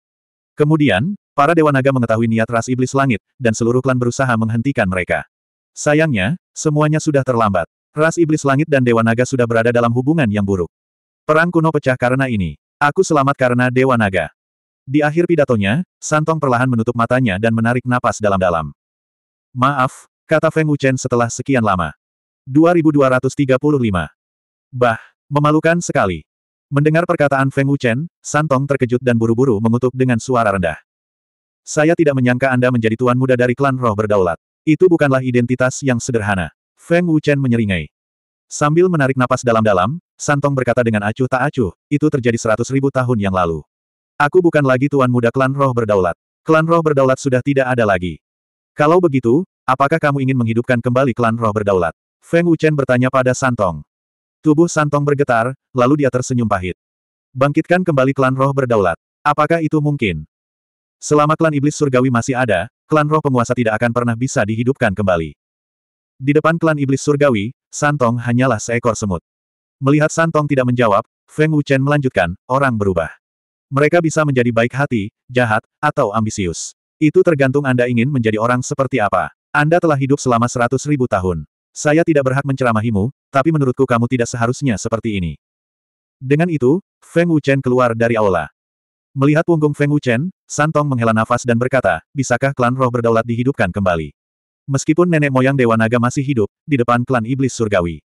Kemudian, para Dewa Naga mengetahui niat ras iblis langit, dan seluruh klan berusaha menghentikan mereka. Sayangnya, semuanya sudah terlambat. Ras Iblis Langit dan Dewa Naga sudah berada dalam hubungan yang buruk. Perang kuno pecah karena ini. Aku selamat karena Dewa Naga. Di akhir pidatonya, Santong perlahan menutup matanya dan menarik napas dalam-dalam. Maaf, kata Feng Wuchen setelah sekian lama. 2235. Bah, memalukan sekali. Mendengar perkataan Feng Wuchen, Santong terkejut dan buru-buru mengutuk dengan suara rendah. Saya tidak menyangka Anda menjadi tuan muda dari klan roh berdaulat. Itu bukanlah identitas yang sederhana. Feng Wuchen menyeringai. Sambil menarik napas dalam-dalam, Santong berkata dengan acuh tak acuh, itu terjadi seratus ribu tahun yang lalu. Aku bukan lagi tuan muda klan roh berdaulat. Klan roh berdaulat sudah tidak ada lagi. Kalau begitu, apakah kamu ingin menghidupkan kembali klan roh berdaulat? Feng Wuchen bertanya pada Santong. Tubuh Santong bergetar, lalu dia tersenyum pahit. Bangkitkan kembali klan roh berdaulat. Apakah itu mungkin? Selama klan iblis surgawi masih ada, klan roh penguasa tidak akan pernah bisa dihidupkan kembali. Di depan klan iblis surgawi, Santong hanyalah seekor semut. Melihat Santong tidak menjawab, Feng Wuchen melanjutkan, orang berubah. Mereka bisa menjadi baik hati, jahat, atau ambisius. Itu tergantung Anda ingin menjadi orang seperti apa. Anda telah hidup selama seratus ribu tahun. Saya tidak berhak menceramahimu, tapi menurutku kamu tidak seharusnya seperti ini. Dengan itu, Feng Wuchen keluar dari aula. Melihat punggung Feng Wuchen, Santong menghela nafas dan berkata, bisakah klan roh berdaulat dihidupkan kembali? Meskipun nenek moyang Dewa Naga masih hidup, di depan klan iblis surgawi.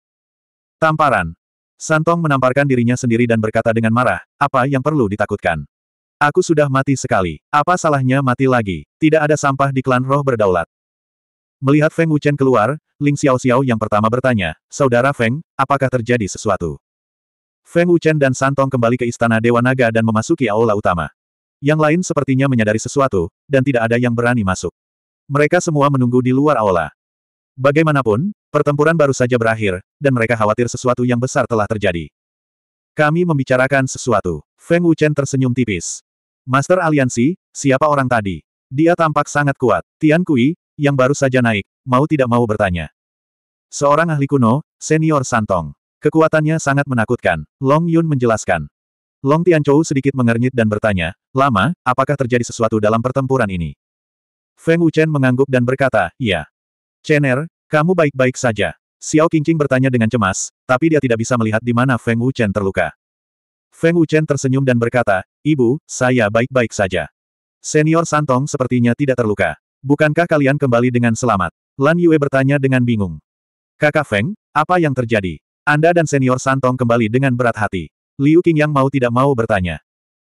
Tamparan. Santong menamparkan dirinya sendiri dan berkata dengan marah, apa yang perlu ditakutkan? Aku sudah mati sekali. Apa salahnya mati lagi? Tidak ada sampah di klan roh berdaulat. Melihat Feng Wuchen keluar, Ling Xiao Xiao yang pertama bertanya, Saudara Feng, apakah terjadi sesuatu? Feng Wuchen dan Santong kembali ke Istana Dewa Naga dan memasuki aula utama. Yang lain sepertinya menyadari sesuatu, dan tidak ada yang berani masuk. Mereka semua menunggu di luar aula. Bagaimanapun, pertempuran baru saja berakhir, dan mereka khawatir sesuatu yang besar telah terjadi. Kami membicarakan sesuatu. Feng Wuchen tersenyum tipis. Master Aliansi, siapa orang tadi? Dia tampak sangat kuat. Tian Kui, yang baru saja naik, mau tidak mau bertanya. Seorang ahli kuno, senior Santong. Kekuatannya sangat menakutkan, Long Yun menjelaskan. Long Tianchou sedikit mengernyit dan bertanya, Lama, apakah terjadi sesuatu dalam pertempuran ini? Feng Wuchen mengangguk dan berkata, Iya. Chen Er, kamu baik-baik saja. Xiao Qingqing bertanya dengan cemas, tapi dia tidak bisa melihat di mana Feng Wuchen terluka. Feng Wuchen tersenyum dan berkata, Ibu, saya baik-baik saja. Senior Santong sepertinya tidak terluka. Bukankah kalian kembali dengan selamat? Lan Yue bertanya dengan bingung. Kakak Feng, apa yang terjadi? Anda dan senior Santong kembali dengan berat hati. Liu King yang mau tidak mau bertanya.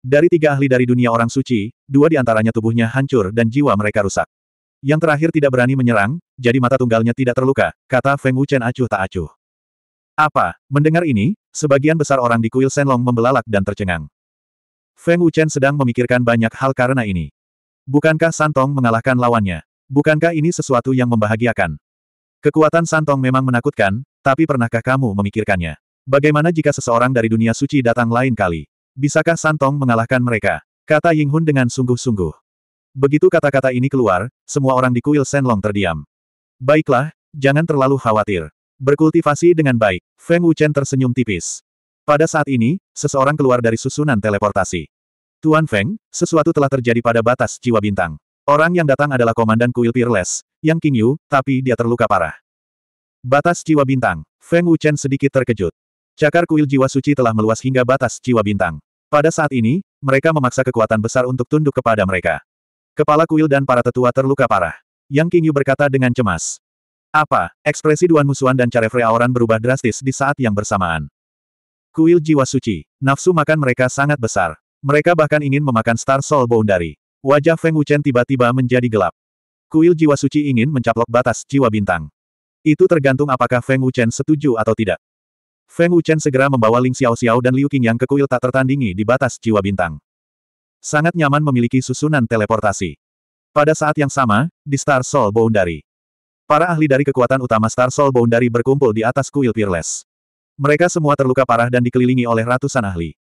Dari tiga ahli dari dunia orang suci, dua di antaranya tubuhnya hancur dan jiwa mereka rusak. Yang terakhir tidak berani menyerang, jadi mata tunggalnya tidak terluka, kata Feng Wuchen acuh tak acuh. Apa? Mendengar ini, sebagian besar orang di kuil Senlong membelalak dan tercengang. Feng Wuchen sedang memikirkan banyak hal karena ini. Bukankah Santong mengalahkan lawannya? Bukankah ini sesuatu yang membahagiakan? Kekuatan Santong memang menakutkan, tapi pernahkah kamu memikirkannya? Bagaimana jika seseorang dari dunia suci datang lain kali? Bisakah Santong mengalahkan mereka? Kata Ying Hun dengan sungguh-sungguh. Begitu kata-kata ini keluar, semua orang di kuil Senlong terdiam. Baiklah, jangan terlalu khawatir. Berkultivasi dengan baik, Feng Wuchen tersenyum tipis. Pada saat ini, seseorang keluar dari susunan teleportasi. Tuan Feng, sesuatu telah terjadi pada batas jiwa bintang. Orang yang datang adalah komandan kuil Peerless, Yang King Yu, tapi dia terluka parah. Batas jiwa bintang. Feng Wuchen sedikit terkejut. Cakar kuil jiwa suci telah meluas hingga batas jiwa bintang. Pada saat ini, mereka memaksa kekuatan besar untuk tunduk kepada mereka. Kepala kuil dan para tetua terluka parah. Yang King Yu berkata dengan cemas. Apa? Ekspresi Duan musuhan dan Carefree Aoran berubah drastis di saat yang bersamaan. Kuil jiwa suci. Nafsu makan mereka sangat besar. Mereka bahkan ingin memakan Star Soul Boundary. Wajah Feng Wuchen tiba-tiba menjadi gelap. Kuil jiwa suci ingin mencaplok batas jiwa bintang. Itu tergantung apakah Feng Wuchen setuju atau tidak. Feng Wuchen segera membawa Ling Xiao Xiao dan Liu yang ke kuil tak tertandingi di batas jiwa bintang. Sangat nyaman memiliki susunan teleportasi. Pada saat yang sama, di Star Soul Boundary. Para ahli dari kekuatan utama Star Soul Boundary berkumpul di atas kuil Peerless. Mereka semua terluka parah dan dikelilingi oleh ratusan ahli.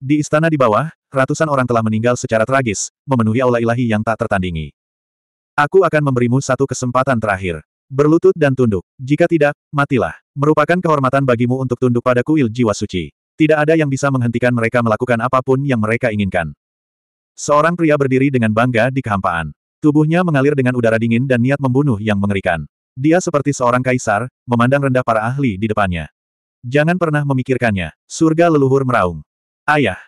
Di istana di bawah, ratusan orang telah meninggal secara tragis, memenuhi aula ilahi yang tak tertandingi. Aku akan memberimu satu kesempatan terakhir. Berlutut dan tunduk. Jika tidak, matilah. Merupakan kehormatan bagimu untuk tunduk pada kuil jiwa suci. Tidak ada yang bisa menghentikan mereka melakukan apapun yang mereka inginkan. Seorang pria berdiri dengan bangga di kehampaan. Tubuhnya mengalir dengan udara dingin dan niat membunuh yang mengerikan. Dia seperti seorang kaisar, memandang rendah para ahli di depannya. Jangan pernah memikirkannya. Surga leluhur meraung. Ayah.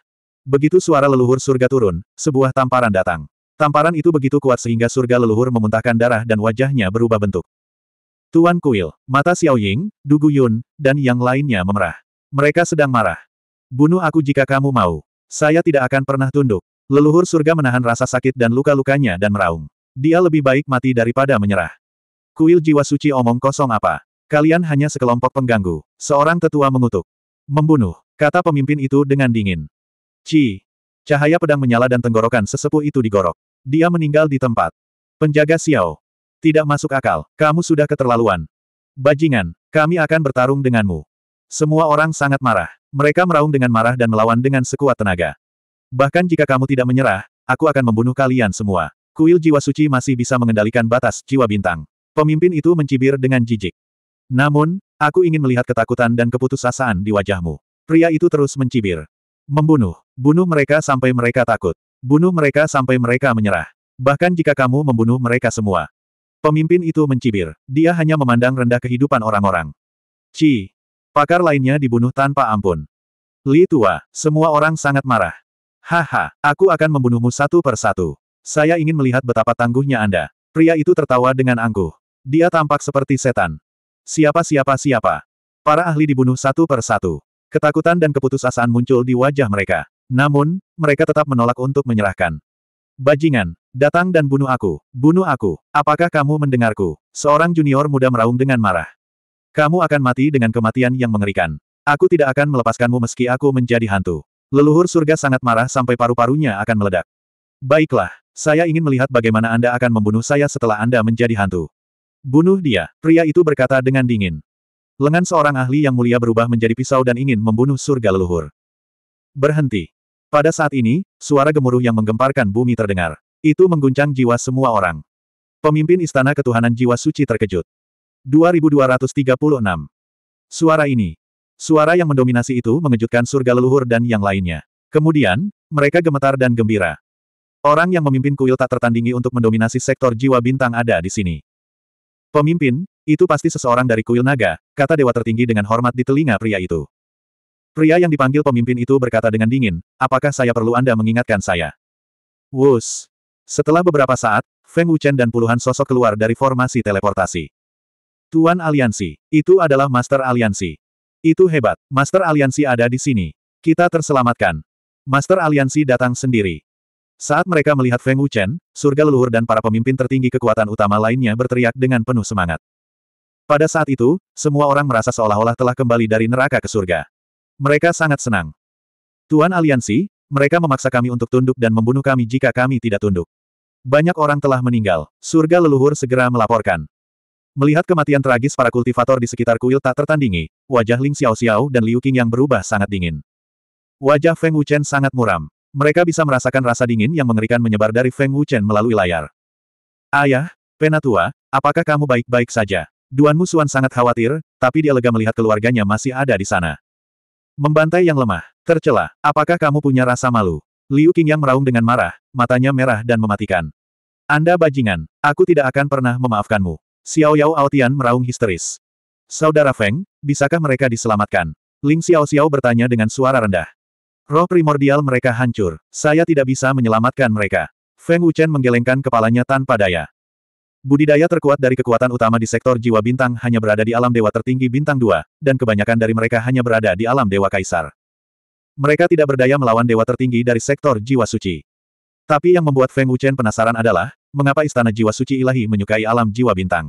Begitu suara leluhur surga turun, sebuah tamparan datang. Tamparan itu begitu kuat sehingga surga leluhur memuntahkan darah dan wajahnya berubah bentuk. Tuan Kuil, mata Xiao Ying, Du Guyun, dan yang lainnya memerah. Mereka sedang marah. Bunuh aku jika kamu mau. Saya tidak akan pernah tunduk. Leluhur surga menahan rasa sakit dan luka-lukanya dan meraung. Dia lebih baik mati daripada menyerah. Kuil jiwa suci omong kosong apa? Kalian hanya sekelompok pengganggu. Seorang tetua mengutuk. Membunuh, kata pemimpin itu dengan dingin. Ci. Cahaya pedang menyala dan tenggorokan sesepuh itu digorok. Dia meninggal di tempat. Penjaga Xiao, tidak masuk akal, kamu sudah keterlaluan. Bajingan, kami akan bertarung denganmu. Semua orang sangat marah. Mereka meraung dengan marah dan melawan dengan sekuat tenaga. Bahkan jika kamu tidak menyerah, aku akan membunuh kalian semua. Kuil jiwa suci masih bisa mengendalikan batas jiwa bintang. Pemimpin itu mencibir dengan jijik. Namun, aku ingin melihat ketakutan dan keputusasaan di wajahmu. Pria itu terus mencibir. Membunuh. Bunuh mereka sampai mereka takut. Bunuh mereka sampai mereka menyerah. Bahkan jika kamu membunuh mereka semua, Pemimpin itu mencibir. Dia hanya memandang rendah kehidupan orang-orang. Ci. Pakar lainnya dibunuh tanpa ampun. Li tua, semua orang sangat marah. Haha, aku akan membunuhmu satu per satu. Saya ingin melihat betapa tangguhnya Anda. Pria itu tertawa dengan angkuh. Dia tampak seperti setan. Siapa-siapa-siapa. Para ahli dibunuh satu per satu. Ketakutan dan keputusasaan muncul di wajah mereka. Namun, mereka tetap menolak untuk menyerahkan. Bajingan, Datang dan bunuh aku, bunuh aku, apakah kamu mendengarku? Seorang junior muda meraung dengan marah. Kamu akan mati dengan kematian yang mengerikan. Aku tidak akan melepaskanmu meski aku menjadi hantu. Leluhur surga sangat marah sampai paru-parunya akan meledak. Baiklah, saya ingin melihat bagaimana Anda akan membunuh saya setelah Anda menjadi hantu. Bunuh dia, pria itu berkata dengan dingin. Lengan seorang ahli yang mulia berubah menjadi pisau dan ingin membunuh surga leluhur. Berhenti. Pada saat ini, suara gemuruh yang menggemparkan bumi terdengar. Itu mengguncang jiwa semua orang. Pemimpin Istana Ketuhanan Jiwa Suci terkejut. 2236. Suara ini. Suara yang mendominasi itu mengejutkan surga leluhur dan yang lainnya. Kemudian, mereka gemetar dan gembira. Orang yang memimpin kuil tak tertandingi untuk mendominasi sektor jiwa bintang ada di sini. Pemimpin, itu pasti seseorang dari kuil naga, kata dewa tertinggi dengan hormat di telinga pria itu. Pria yang dipanggil pemimpin itu berkata dengan dingin, apakah saya perlu Anda mengingatkan saya? Wus, setelah beberapa saat, Feng Wuchen dan puluhan sosok keluar dari formasi teleportasi. Tuan Aliansi, itu adalah Master Aliansi. Itu hebat, Master Aliansi ada di sini. Kita terselamatkan. Master Aliansi datang sendiri. Saat mereka melihat Feng Wuchen, surga leluhur dan para pemimpin tertinggi kekuatan utama lainnya berteriak dengan penuh semangat. Pada saat itu, semua orang merasa seolah-olah telah kembali dari neraka ke surga. Mereka sangat senang. Tuan Aliansi, mereka memaksa kami untuk tunduk dan membunuh kami jika kami tidak tunduk. Banyak orang telah meninggal. Surga leluhur segera melaporkan. Melihat kematian tragis para kultivator di sekitar kuil tak tertandingi, wajah Ling Xiao Xiao dan Liu Qing yang berubah sangat dingin. Wajah Feng Wuchen sangat muram. Mereka bisa merasakan rasa dingin yang mengerikan menyebar dari Feng Wuchen melalui layar. Ayah, Penatua, apakah kamu baik-baik saja? Duan Musuan sangat khawatir, tapi dia lega melihat keluarganya masih ada di sana. Membantai yang lemah, tercela, apakah kamu punya rasa malu? Liu yang meraung dengan marah, matanya merah dan mematikan. Anda bajingan, aku tidak akan pernah memaafkanmu. Xiao Yao Aotian meraung histeris. Saudara Feng, bisakah mereka diselamatkan? Ling Xiao Xiao bertanya dengan suara rendah. Roh primordial mereka hancur, saya tidak bisa menyelamatkan mereka. Feng Wuchen menggelengkan kepalanya tanpa daya. Budidaya terkuat dari kekuatan utama di sektor jiwa bintang hanya berada di alam dewa tertinggi bintang 2, dan kebanyakan dari mereka hanya berada di alam dewa kaisar. Mereka tidak berdaya melawan dewa tertinggi dari sektor jiwa suci. Tapi yang membuat Feng Wuchen penasaran adalah, mengapa istana jiwa suci ilahi menyukai alam jiwa bintang.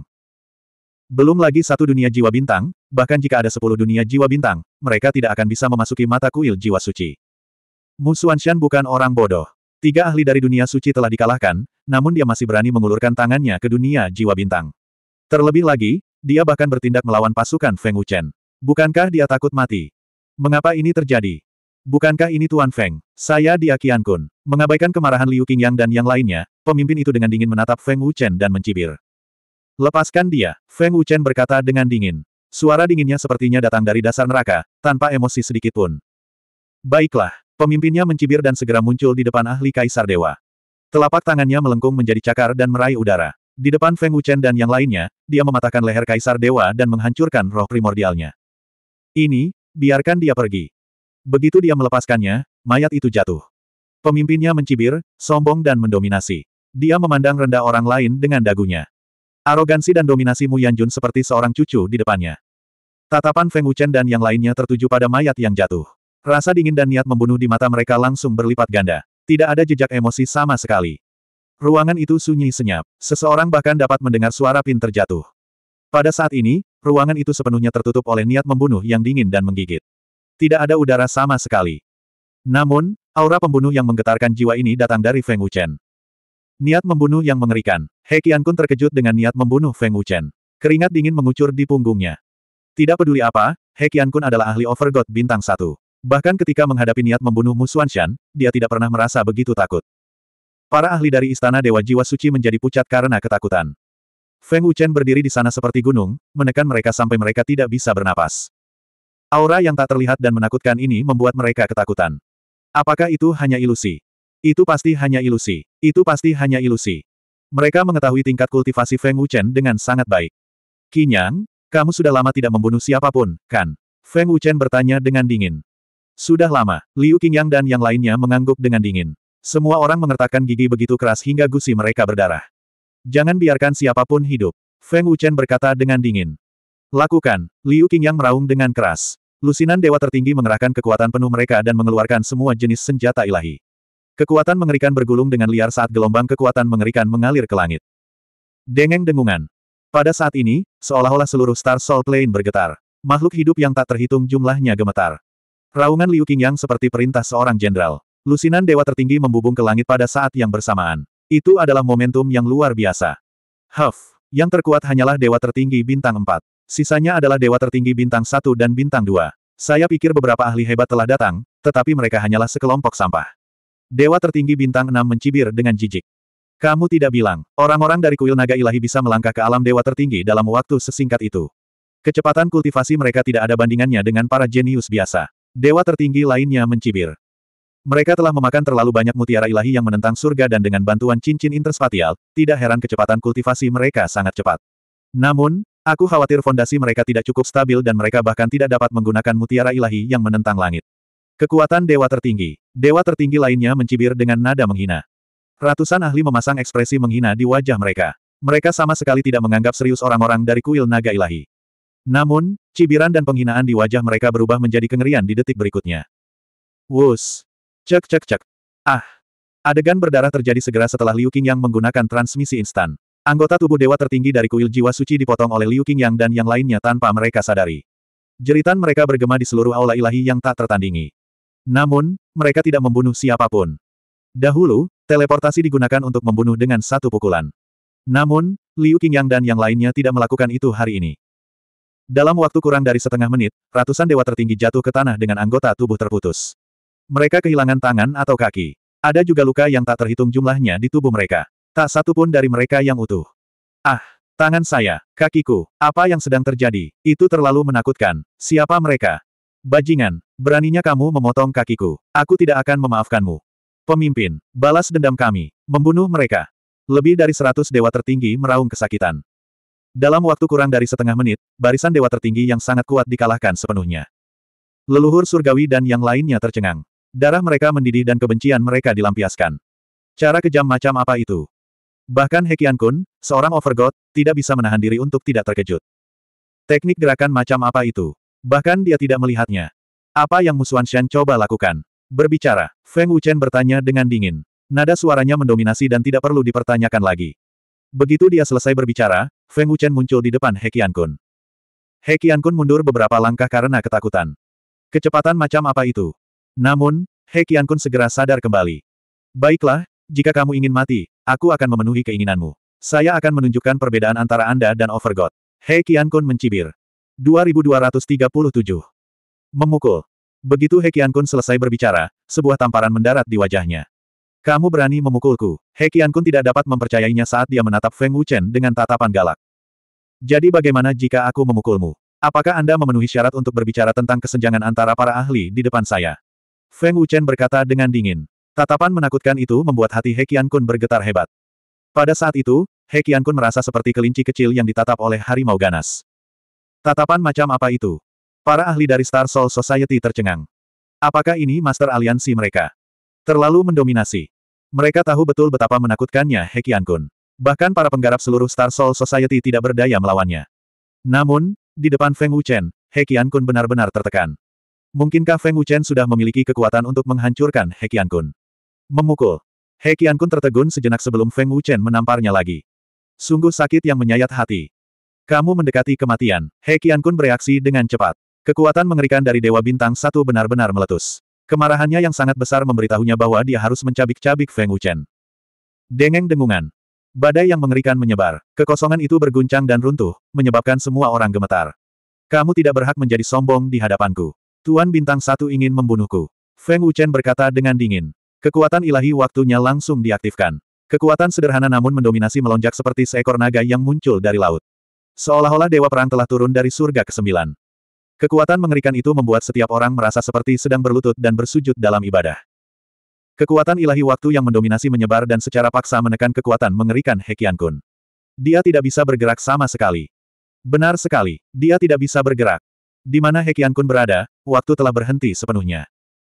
Belum lagi satu dunia jiwa bintang, bahkan jika ada sepuluh dunia jiwa bintang, mereka tidak akan bisa memasuki mata kuil jiwa suci. Musuanshan bukan orang bodoh. Tiga ahli dari dunia suci telah dikalahkan, namun dia masih berani mengulurkan tangannya ke dunia jiwa bintang. Terlebih lagi, dia bahkan bertindak melawan pasukan Feng Wuchen. Bukankah dia takut mati? Mengapa ini terjadi? Bukankah ini Tuan Feng? Saya diakian Kun. Mengabaikan kemarahan Liu Qingyang dan yang lainnya, pemimpin itu dengan dingin menatap Feng Wuchen dan mencibir. Lepaskan dia, Feng Wuchen berkata dengan dingin. Suara dinginnya sepertinya datang dari dasar neraka, tanpa emosi sedikit pun. Baiklah, pemimpinnya mencibir dan segera muncul di depan ahli Kaisar Dewa. Telapak tangannya melengkung menjadi cakar dan meraih udara. Di depan Feng Wuchen dan yang lainnya, dia mematahkan leher Kaisar Dewa dan menghancurkan roh primordialnya. Ini, biarkan dia pergi. Begitu dia melepaskannya, mayat itu jatuh. Pemimpinnya mencibir, sombong dan mendominasi. Dia memandang rendah orang lain dengan dagunya. Arogansi dan dominasi Mu Yanjun seperti seorang cucu di depannya. Tatapan Feng Wuchen dan yang lainnya tertuju pada mayat yang jatuh. Rasa dingin dan niat membunuh di mata mereka langsung berlipat ganda. Tidak ada jejak emosi sama sekali. Ruangan itu sunyi senyap. Seseorang bahkan dapat mendengar suara pin terjatuh. Pada saat ini, ruangan itu sepenuhnya tertutup oleh niat membunuh yang dingin dan menggigit. Tidak ada udara sama sekali. Namun, aura pembunuh yang menggetarkan jiwa ini datang dari Feng Wuchen. Niat membunuh yang mengerikan. He Kun terkejut dengan niat membunuh Feng Wuchen. Keringat dingin mengucur di punggungnya. Tidak peduli apa, He Kun adalah ahli Overgod bintang satu. Bahkan ketika menghadapi niat membunuh Shan, dia tidak pernah merasa begitu takut. Para ahli dari Istana Dewa Jiwa Suci menjadi pucat karena ketakutan. Feng Wuchen berdiri di sana seperti gunung, menekan mereka sampai mereka tidak bisa bernapas. Aura yang tak terlihat dan menakutkan ini membuat mereka ketakutan. Apakah itu hanya ilusi? Itu pasti hanya ilusi. Itu pasti hanya ilusi. Mereka mengetahui tingkat kultivasi Feng Wuchen dengan sangat baik. Kinyang, kamu sudah lama tidak membunuh siapapun, kan? Feng Wuchen bertanya dengan dingin. Sudah lama, Liu Qingyang dan yang lainnya mengangguk dengan dingin. Semua orang mengertakkan gigi begitu keras hingga gusi mereka berdarah. Jangan biarkan siapapun hidup. Feng Wuchen berkata dengan dingin. Lakukan, Liu Qingyang meraung dengan keras. Lusinan dewa tertinggi mengerahkan kekuatan penuh mereka dan mengeluarkan semua jenis senjata ilahi. Kekuatan mengerikan bergulung dengan liar saat gelombang kekuatan mengerikan mengalir ke langit. Dengeng dengungan. Pada saat ini, seolah-olah seluruh Star Soul Plane bergetar. Makhluk hidup yang tak terhitung jumlahnya gemetar. Raungan Liu Qingyang seperti perintah seorang jenderal. Lusinan dewa tertinggi membubung ke langit pada saat yang bersamaan. Itu adalah momentum yang luar biasa. Huff, yang terkuat hanyalah dewa tertinggi bintang 4. Sisanya adalah dewa tertinggi bintang 1 dan bintang 2. Saya pikir beberapa ahli hebat telah datang, tetapi mereka hanyalah sekelompok sampah. Dewa tertinggi bintang 6 mencibir dengan jijik. Kamu tidak bilang, orang-orang dari kuil naga ilahi bisa melangkah ke alam dewa tertinggi dalam waktu sesingkat itu. Kecepatan kultivasi mereka tidak ada bandingannya dengan para jenius biasa. Dewa tertinggi lainnya mencibir. Mereka telah memakan terlalu banyak mutiara ilahi yang menentang surga dan dengan bantuan cincin interspatial, tidak heran kecepatan kultivasi mereka sangat cepat. Namun, Aku khawatir fondasi mereka tidak cukup stabil dan mereka bahkan tidak dapat menggunakan mutiara ilahi yang menentang langit. Kekuatan dewa tertinggi. Dewa tertinggi lainnya mencibir dengan nada menghina. Ratusan ahli memasang ekspresi menghina di wajah mereka. Mereka sama sekali tidak menganggap serius orang-orang dari kuil naga ilahi. Namun, cibiran dan penghinaan di wajah mereka berubah menjadi kengerian di detik berikutnya. Wus. Cek cek cek. Ah. Adegan berdarah terjadi segera setelah Liu Qing yang menggunakan transmisi instan. Anggota tubuh dewa tertinggi dari kuil jiwa suci dipotong oleh Liu Qingyang dan yang lainnya tanpa mereka sadari. Jeritan mereka bergema di seluruh aula ilahi yang tak tertandingi. Namun, mereka tidak membunuh siapapun. Dahulu, teleportasi digunakan untuk membunuh dengan satu pukulan. Namun, Liu Qingyang dan yang lainnya tidak melakukan itu hari ini. Dalam waktu kurang dari setengah menit, ratusan dewa tertinggi jatuh ke tanah dengan anggota tubuh terputus. Mereka kehilangan tangan atau kaki. Ada juga luka yang tak terhitung jumlahnya di tubuh mereka. Tak satu pun dari mereka yang utuh. Ah, tangan saya, kakiku, apa yang sedang terjadi, itu terlalu menakutkan. Siapa mereka? Bajingan, beraninya kamu memotong kakiku. Aku tidak akan memaafkanmu. Pemimpin, balas dendam kami, membunuh mereka. Lebih dari seratus dewa tertinggi meraung kesakitan. Dalam waktu kurang dari setengah menit, barisan dewa tertinggi yang sangat kuat dikalahkan sepenuhnya. Leluhur surgawi dan yang lainnya tercengang. Darah mereka mendidih dan kebencian mereka dilampiaskan. Cara kejam macam apa itu? Bahkan Hekian Kun, seorang overgod, tidak bisa menahan diri untuk tidak terkejut. Teknik gerakan macam apa itu? Bahkan dia tidak melihatnya. Apa yang Musuan Shan coba lakukan? Berbicara, Feng Wuchen bertanya dengan dingin. Nada suaranya mendominasi dan tidak perlu dipertanyakan lagi. Begitu dia selesai berbicara, Feng Wuchen muncul di depan Hekian Kun. Hekian Kun mundur beberapa langkah karena ketakutan. Kecepatan macam apa itu? Namun, Hekian Kun segera sadar kembali. Baiklah, jika kamu ingin mati, aku akan memenuhi keinginanmu. Saya akan menunjukkan perbedaan antara Anda dan Overgod. Hei Qian Kun mencibir. 2237. Memukul. Begitu Hei Qian Kun selesai berbicara, sebuah tamparan mendarat di wajahnya. Kamu berani memukulku. Hei Qian Kun tidak dapat mempercayainya saat dia menatap Feng Wuchen dengan tatapan galak. Jadi bagaimana jika aku memukulmu? Apakah Anda memenuhi syarat untuk berbicara tentang kesenjangan antara para ahli di depan saya? Feng Wuchen berkata dengan dingin. Tatapan menakutkan itu membuat hati He Qian Kun bergetar hebat. Pada saat itu, He Qian Kun merasa seperti kelinci kecil yang ditatap oleh harimau ganas. Tatapan macam apa itu? Para ahli dari Star Soul Society tercengang. Apakah ini master aliansi mereka? Terlalu mendominasi. Mereka tahu betul betapa menakutkannya He Qian Kun. Bahkan para penggarap seluruh Star Soul Society tidak berdaya melawannya. Namun, di depan Feng Wuchen, He Qian Kun benar-benar tertekan. Mungkinkah Feng Wuchen sudah memiliki kekuatan untuk menghancurkan He Qian Kun? Memukul. He Qiankun tertegun sejenak sebelum Feng Wuchen menamparnya lagi. Sungguh sakit yang menyayat hati. Kamu mendekati kematian. He Qiankun bereaksi dengan cepat. Kekuatan mengerikan dari Dewa Bintang Satu benar-benar meletus. Kemarahannya yang sangat besar memberitahunya bahwa dia harus mencabik-cabik Feng Wuchen. Dengeng dengungan. Badai yang mengerikan menyebar. Kekosongan itu berguncang dan runtuh, menyebabkan semua orang gemetar. Kamu tidak berhak menjadi sombong di hadapanku. Tuan Bintang Satu ingin membunuhku. Feng Wuchen berkata dengan dingin. Kekuatan ilahi waktunya langsung diaktifkan. Kekuatan sederhana namun mendominasi melonjak seperti seekor naga yang muncul dari laut. Seolah-olah dewa perang telah turun dari surga ke-9. Kekuatan mengerikan itu membuat setiap orang merasa seperti sedang berlutut dan bersujud dalam ibadah. Kekuatan ilahi waktu yang mendominasi menyebar dan secara paksa menekan kekuatan mengerikan Hekian Kun. Dia tidak bisa bergerak sama sekali. Benar sekali, dia tidak bisa bergerak. Di mana Hekian Kun berada, waktu telah berhenti sepenuhnya.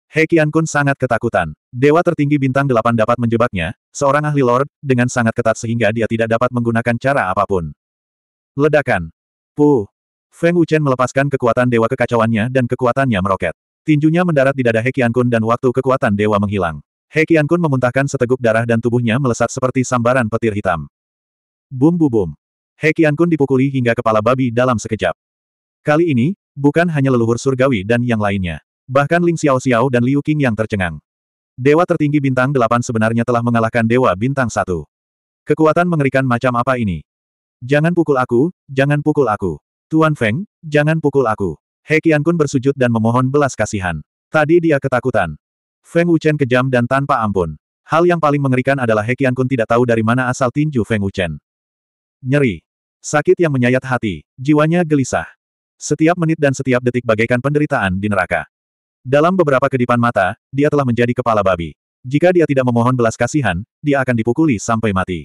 He Kun sangat ketakutan. Dewa tertinggi bintang delapan dapat menjebaknya, seorang ahli lord, dengan sangat ketat sehingga dia tidak dapat menggunakan cara apapun. Ledakan. Puh. Feng Wuchen melepaskan kekuatan dewa kekacauannya dan kekuatannya meroket. Tinjunya mendarat di dada He Kun dan waktu kekuatan dewa menghilang. He Kun memuntahkan seteguk darah dan tubuhnya melesat seperti sambaran petir hitam. Bum bum bum. He Kun dipukuli hingga kepala babi dalam sekejap. Kali ini, bukan hanya leluhur surgawi dan yang lainnya. Bahkan Ling Xiao Xiao dan Liu Qing yang tercengang. Dewa tertinggi bintang delapan sebenarnya telah mengalahkan dewa bintang satu. Kekuatan mengerikan macam apa ini? Jangan pukul aku, jangan pukul aku. Tuan Feng, jangan pukul aku. He Qiankun bersujud dan memohon belas kasihan. Tadi dia ketakutan. Feng Wuchen kejam dan tanpa ampun. Hal yang paling mengerikan adalah He Qiankun tidak tahu dari mana asal tinju Feng Wuchen. Nyeri. Sakit yang menyayat hati. Jiwanya gelisah. Setiap menit dan setiap detik bagaikan penderitaan di neraka. Dalam beberapa kedipan mata, dia telah menjadi kepala babi. Jika dia tidak memohon belas kasihan, dia akan dipukuli sampai mati.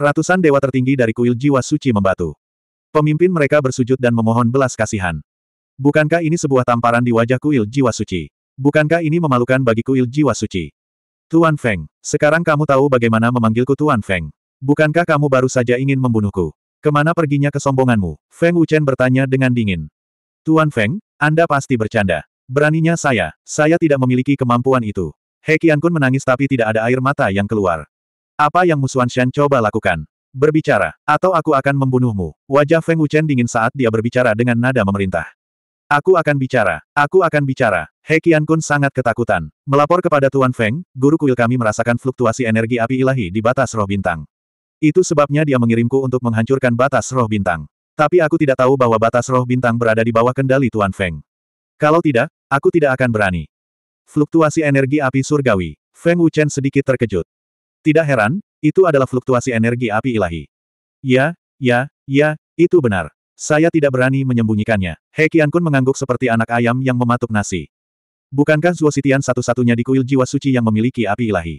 Ratusan dewa tertinggi dari kuil jiwa suci membatu. Pemimpin mereka bersujud dan memohon belas kasihan. Bukankah ini sebuah tamparan di wajah kuil jiwa suci? Bukankah ini memalukan bagi kuil jiwa suci? Tuan Feng, sekarang kamu tahu bagaimana memanggilku Tuan Feng. Bukankah kamu baru saja ingin membunuhku? Kemana perginya kesombonganmu? Feng Wuchen bertanya dengan dingin. Tuan Feng, Anda pasti bercanda. Beraninya saya, saya tidak memiliki kemampuan itu. He Qiankun menangis tapi tidak ada air mata yang keluar. Apa yang Musuan Shan coba lakukan? Berbicara, atau aku akan membunuhmu. Wajah Feng Wuchen dingin saat dia berbicara dengan nada memerintah. Aku akan bicara, aku akan bicara. He Qiankun sangat ketakutan. Melapor kepada Tuan Feng, guru kuil kami merasakan fluktuasi energi api ilahi di batas roh bintang. Itu sebabnya dia mengirimku untuk menghancurkan batas roh bintang. Tapi aku tidak tahu bahwa batas roh bintang berada di bawah kendali Tuan Feng. Kalau tidak, Aku tidak akan berani. Fluktuasi energi api surgawi. Feng Wuchen sedikit terkejut. Tidak heran, itu adalah fluktuasi energi api ilahi. Ya, ya, ya, itu benar. Saya tidak berani menyembunyikannya. He Qiankun mengangguk seperti anak ayam yang mematuk nasi. Bukankah Sitian satu-satunya di kuil jiwa suci yang memiliki api ilahi?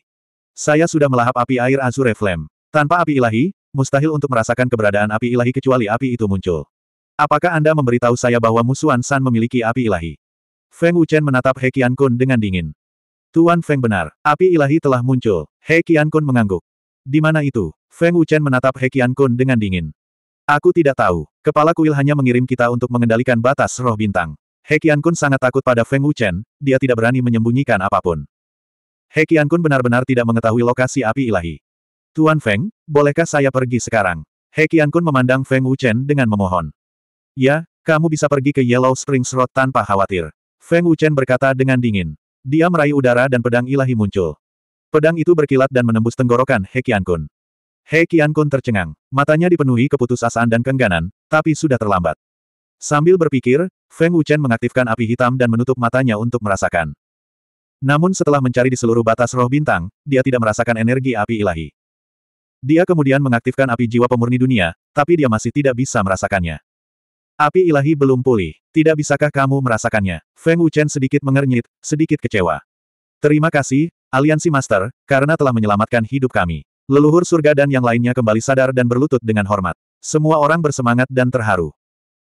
Saya sudah melahap api air Azure Flame. Tanpa api ilahi, mustahil untuk merasakan keberadaan api ilahi kecuali api itu muncul. Apakah Anda memberitahu saya bahwa musuhan San memiliki api ilahi? Feng Wuchen menatap He Qiankun dengan dingin. Tuan Feng benar, api ilahi telah muncul. He Qiankun mengangguk. Di mana itu? Feng Wuchen menatap He Qiankun dengan dingin. Aku tidak tahu. Kepala kuil hanya mengirim kita untuk mengendalikan batas roh bintang. He Qiankun sangat takut pada Feng Wuchen, dia tidak berani menyembunyikan apapun. He Qiankun benar-benar tidak mengetahui lokasi api ilahi. Tuan Feng, bolehkah saya pergi sekarang? He Qiankun memandang Feng Wuchen dengan memohon. Ya, kamu bisa pergi ke Yellow Springs Road tanpa khawatir. Feng Wuchen berkata dengan dingin. Dia meraih udara dan pedang ilahi muncul. Pedang itu berkilat dan menembus tenggorokan He Qiankun. He Qiankun tercengang. Matanya dipenuhi keputusasaan dan kengganan, tapi sudah terlambat. Sambil berpikir, Feng Wuchen mengaktifkan api hitam dan menutup matanya untuk merasakan. Namun setelah mencari di seluruh batas roh bintang, dia tidak merasakan energi api ilahi. Dia kemudian mengaktifkan api jiwa pemurni dunia, tapi dia masih tidak bisa merasakannya. Api ilahi belum pulih. Tidak bisakah kamu merasakannya? Feng Wuchen sedikit mengernyit, sedikit kecewa. Terima kasih, Aliansi Master, karena telah menyelamatkan hidup kami. Leluhur surga dan yang lainnya kembali sadar dan berlutut dengan hormat. Semua orang bersemangat dan terharu.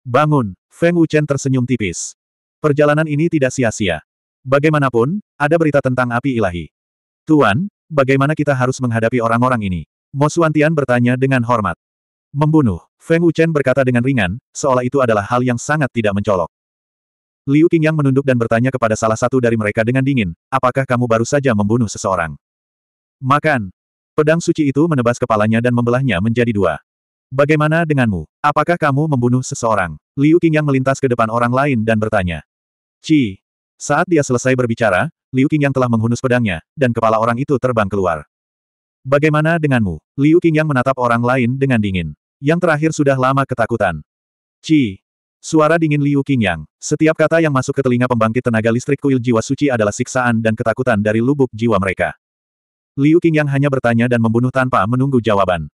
Bangun, Feng Wuchen tersenyum tipis. Perjalanan ini tidak sia-sia. Bagaimanapun, ada berita tentang api ilahi. Tuan, bagaimana kita harus menghadapi orang-orang ini? Mosuantian bertanya dengan hormat. Membunuh, Feng Wuchen berkata dengan ringan, seolah itu adalah hal yang sangat tidak mencolok. Liu Qingyang menunduk dan bertanya kepada salah satu dari mereka dengan dingin, apakah kamu baru saja membunuh seseorang? Makan. Pedang suci itu menebas kepalanya dan membelahnya menjadi dua. Bagaimana denganmu? Apakah kamu membunuh seseorang? Liu Qingyang melintas ke depan orang lain dan bertanya. Ci. Saat dia selesai berbicara, Liu Qingyang telah menghunus pedangnya, dan kepala orang itu terbang keluar. Bagaimana denganmu? Liu Qingyang menatap orang lain dengan dingin. Yang terakhir sudah lama ketakutan. Ci. Suara dingin Liu Qingyang. Setiap kata yang masuk ke telinga pembangkit tenaga listrik kuil jiwa suci adalah siksaan dan ketakutan dari lubuk jiwa mereka. Liu Qingyang hanya bertanya dan membunuh tanpa menunggu jawaban.